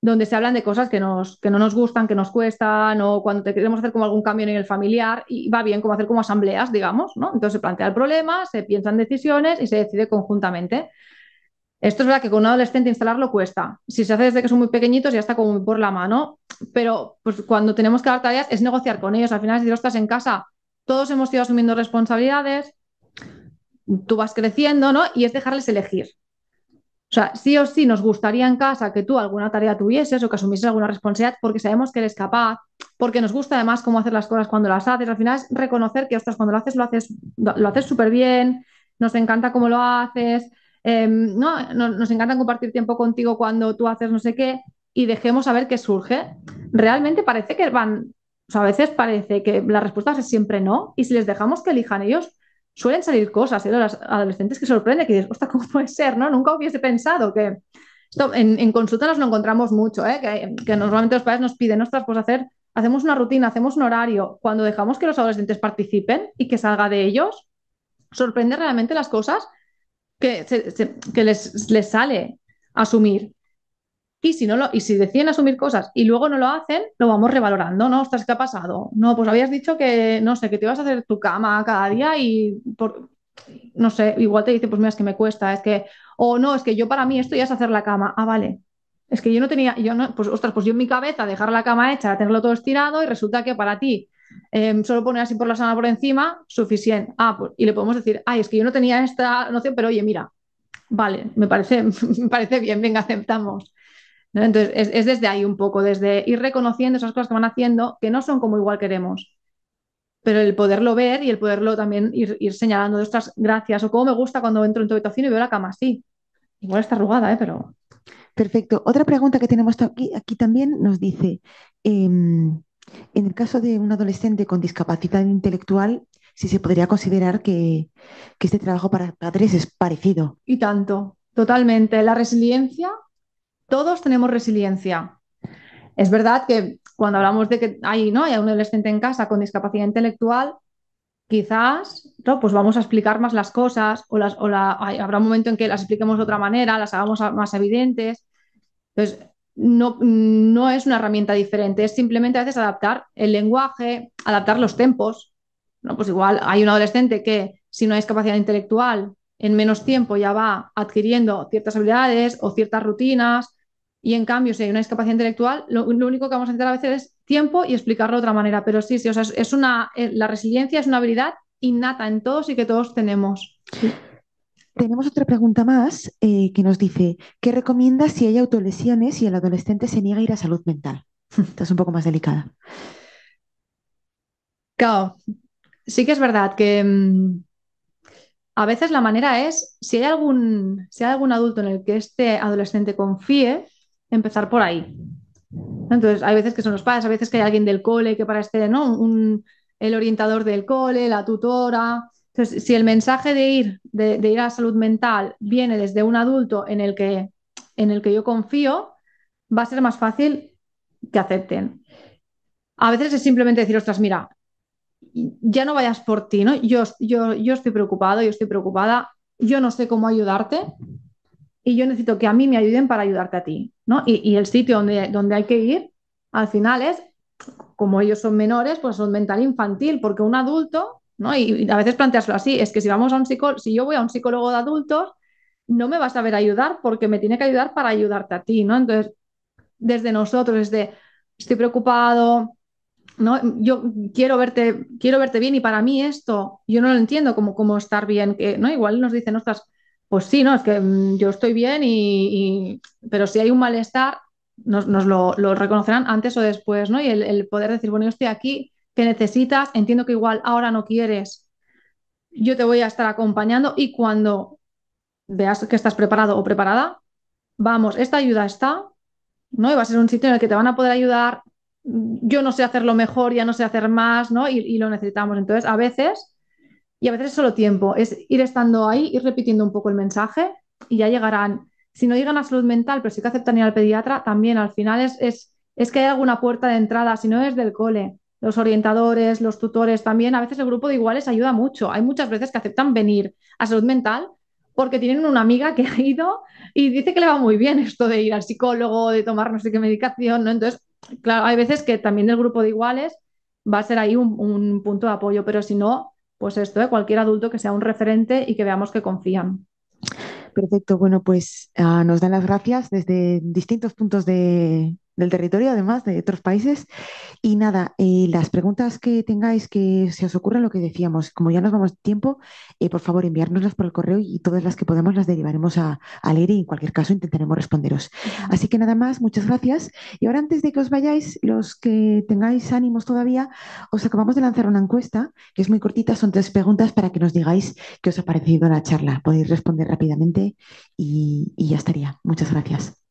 donde se hablan de cosas que, nos, que no nos gustan, que nos cuestan, o cuando te queremos hacer como algún cambio en el familiar, y va bien como hacer como asambleas, digamos, ¿no? Entonces se plantea el problema, se piensan decisiones y se decide conjuntamente. Esto es verdad que con un adolescente instalarlo cuesta. Si se hace desde que son muy pequeñitos ya está como por la mano, pero pues cuando tenemos que dar tareas es negociar con ellos. Al final, si tú estás en casa, todos hemos ido asumiendo responsabilidades, tú vas creciendo, ¿no? Y es dejarles elegir. O sea, sí o sí nos gustaría en casa que tú alguna tarea tuvieses o que asumieses alguna responsabilidad porque sabemos que eres capaz, porque nos gusta además cómo hacer las cosas cuando las haces. Al final es reconocer que, ostras, cuando lo haces, lo haces, lo haces súper bien, nos encanta cómo lo haces, Em, no, nos, encanta compartir tiempo contigo cuando tú haces no sé qué y dejemos a ver qué surge. Realmente parece que van, a veces parece que la respuesta es siempre no y si les dejamos que elijan ellos, suelen salir cosas ¿eh? los adolescentes que sorprende, que dices, ¿cómo puede ser? ¿no? Nunca hubiese pensado que... en, consultas no encontramos mucho, ¿eh? que, normalmente los padres nos piden, ostras, pues hacer, hacemos una rutina, hacemos un horario. Cuando dejamos que los adolescentes participen y que salga de ellos, sorprende realmente las cosas que, les, sale asumir. Y si, no lo, y si deciden asumir cosas y luego no lo hacen, lo vamos revalorando, ¿no? Ostras, ¿qué ha pasado? No, pues habías dicho que, no sé, que te ibas a hacer tu cama cada día y, no sé, igual te dice, pues mira, es que me cuesta, es que, o no, es que yo para mí esto ya es hacer la cama. Ah, vale. Es que yo no tenía, yo no, pues ostras, pues yo en mi cabeza dejar la cama hecha, tenerlo todo estirado y resulta que para ti Em, solo poner así por la sana por encima, suficiente. Ah, pues, y le podemos decir, ay, es que yo no tenía esta noción, pero oye, mira, vale, me parece, me parece bien, venga, aceptamos. Entonces, es, desde ahí un poco, desde ir reconociendo esas cosas que van haciendo, que no son como igual queremos, pero el poderlo ver y el poderlo también ir, señalando de estas gracias, o cómo me gusta cuando entro en tu habitación y veo la cama así. Igual está arrugada, ¿eh? pero... Perfecto. Otra pregunta que tenemos aquí, aquí también nos dice, em, en el caso de un adolescente con discapacidad intelectual, ¿si se podría considerar que, este trabajo para padres es parecido. Y tanto, totalmente. La resiliencia, todos tenemos resiliencia. Es verdad que cuando hablamos de que hay, ¿no? hay un adolescente en casa con discapacidad intelectual, quizás no, pues vamos a explicar más las cosas o, las, o la, habrá un momento en que las expliquemos de otra manera, las hagamos más evidentes. Entonces, no, no es una herramienta diferente, es simplemente a veces adaptar el lenguaje, adaptar los tempos. ¿no? Pues igual hay un adolescente que si no hay capacidad intelectual, en menos tiempo ya va adquiriendo ciertas habilidades o ciertas rutinas y en cambio si hay una discapacidad intelectual, lo, único que vamos a necesitar a veces es tiempo y explicarlo de otra manera. Pero sí, sí, es, una, eh, la resiliencia es una habilidad innata en todos y que todos tenemos. Sí. Tenemos otra pregunta más eh, que nos dice, ¿qué recomiendas si hay autolesiones y el adolescente se niega a ir a salud mental? Esta es un poco más delicada. Claro, sí que es verdad que mm, a veces la manera es, si hay, algún, si algún adulto en el que este adolescente confíe, empezar por ahí. Entonces, hay veces que son los padres, a veces que hay alguien del cole que para este, ¿no? el orientador del cole, la tutora, entonces, si el mensaje de ir, de, ir a la salud mental viene desde un adulto en el que, en el que yo confío, va a ser más fácil que acepten. A veces es simplemente decir, ostras, mira, ya no vayas por ti, ¿no? Yo, yo, yo estoy preocupado, yo estoy preocupada, yo no sé cómo ayudarte y yo necesito que a mí me ayuden para ayudarte a ti, ¿no? Y, el sitio donde, donde hay que ir, al final es, como ellos son menores, pues son mental infantil, porque un adulto ¿no? Y a veces planteaslo así, es que si vamos a un si yo voy a un psicólogo de adultos, no me vas a ver ayudar porque me tiene que ayudar para ayudarte a ti, ¿no? Entonces, desde nosotros, desde estoy preocupado, ¿no? Yo quiero verte, quiero verte bien y para mí esto, yo no lo entiendo como, como estar bien, que, ¿no? Igual nos dicen, ostras, pues sí, ¿no? Es que mm, yo estoy bien y, pero si hay un malestar, nos, lo, reconocerán antes o después, ¿no? Y el, el poder decir, bueno, yo estoy aquí que necesitas, entiendo que igual ahora no quieres, yo te voy a estar acompañando y cuando veas que estás preparado o preparada, vamos, esta ayuda está, ¿no? Y va a ser un sitio en el que te van a poder ayudar, yo no sé hacerlo mejor, ya no sé hacer más, ¿no? Y, lo necesitamos. Entonces, a veces, y a veces es solo tiempo, es ir estando ahí, ir repitiendo un poco el mensaje y ya llegarán. Si no llegan a salud mental, pero sí que aceptan ir al pediatra, también al final es, es que hay alguna puerta de entrada, si no es del cole, los orientadores, los tutores también. A veces el grupo de iguales ayuda mucho. Hay muchas veces que aceptan venir a salud mental porque tienen una amiga que ha ido y dice que le va muy bien esto de ir al psicólogo, de tomar no sé qué medicación, Entonces, claro, hay veces que también el grupo de iguales va a ser ahí un, punto de apoyo, pero si no, pues esto, de ¿eh? cualquier adulto que sea un referente y que veamos que confían. Perfecto, bueno, pues ah, nos dan las gracias desde distintos puntos de, del territorio, además de otros países. Y nada, eh, las preguntas que tengáis que se os ocurran, lo que decíamos, como ya nos vamos de tiempo, eh, por favor enviárnoslas por el correo y todas las que podamos las derivaremos a, a leer y en cualquier caso intentaremos responderos. Así que nada más, muchas gracias. Y ahora antes de que os vayáis, los que tengáis ánimos todavía, os acabamos de lanzar una encuesta que es muy cortita, son tres preguntas para que nos digáis qué os ha parecido la charla. Podéis responder rápidamente y ya estaría. Muchas gracias.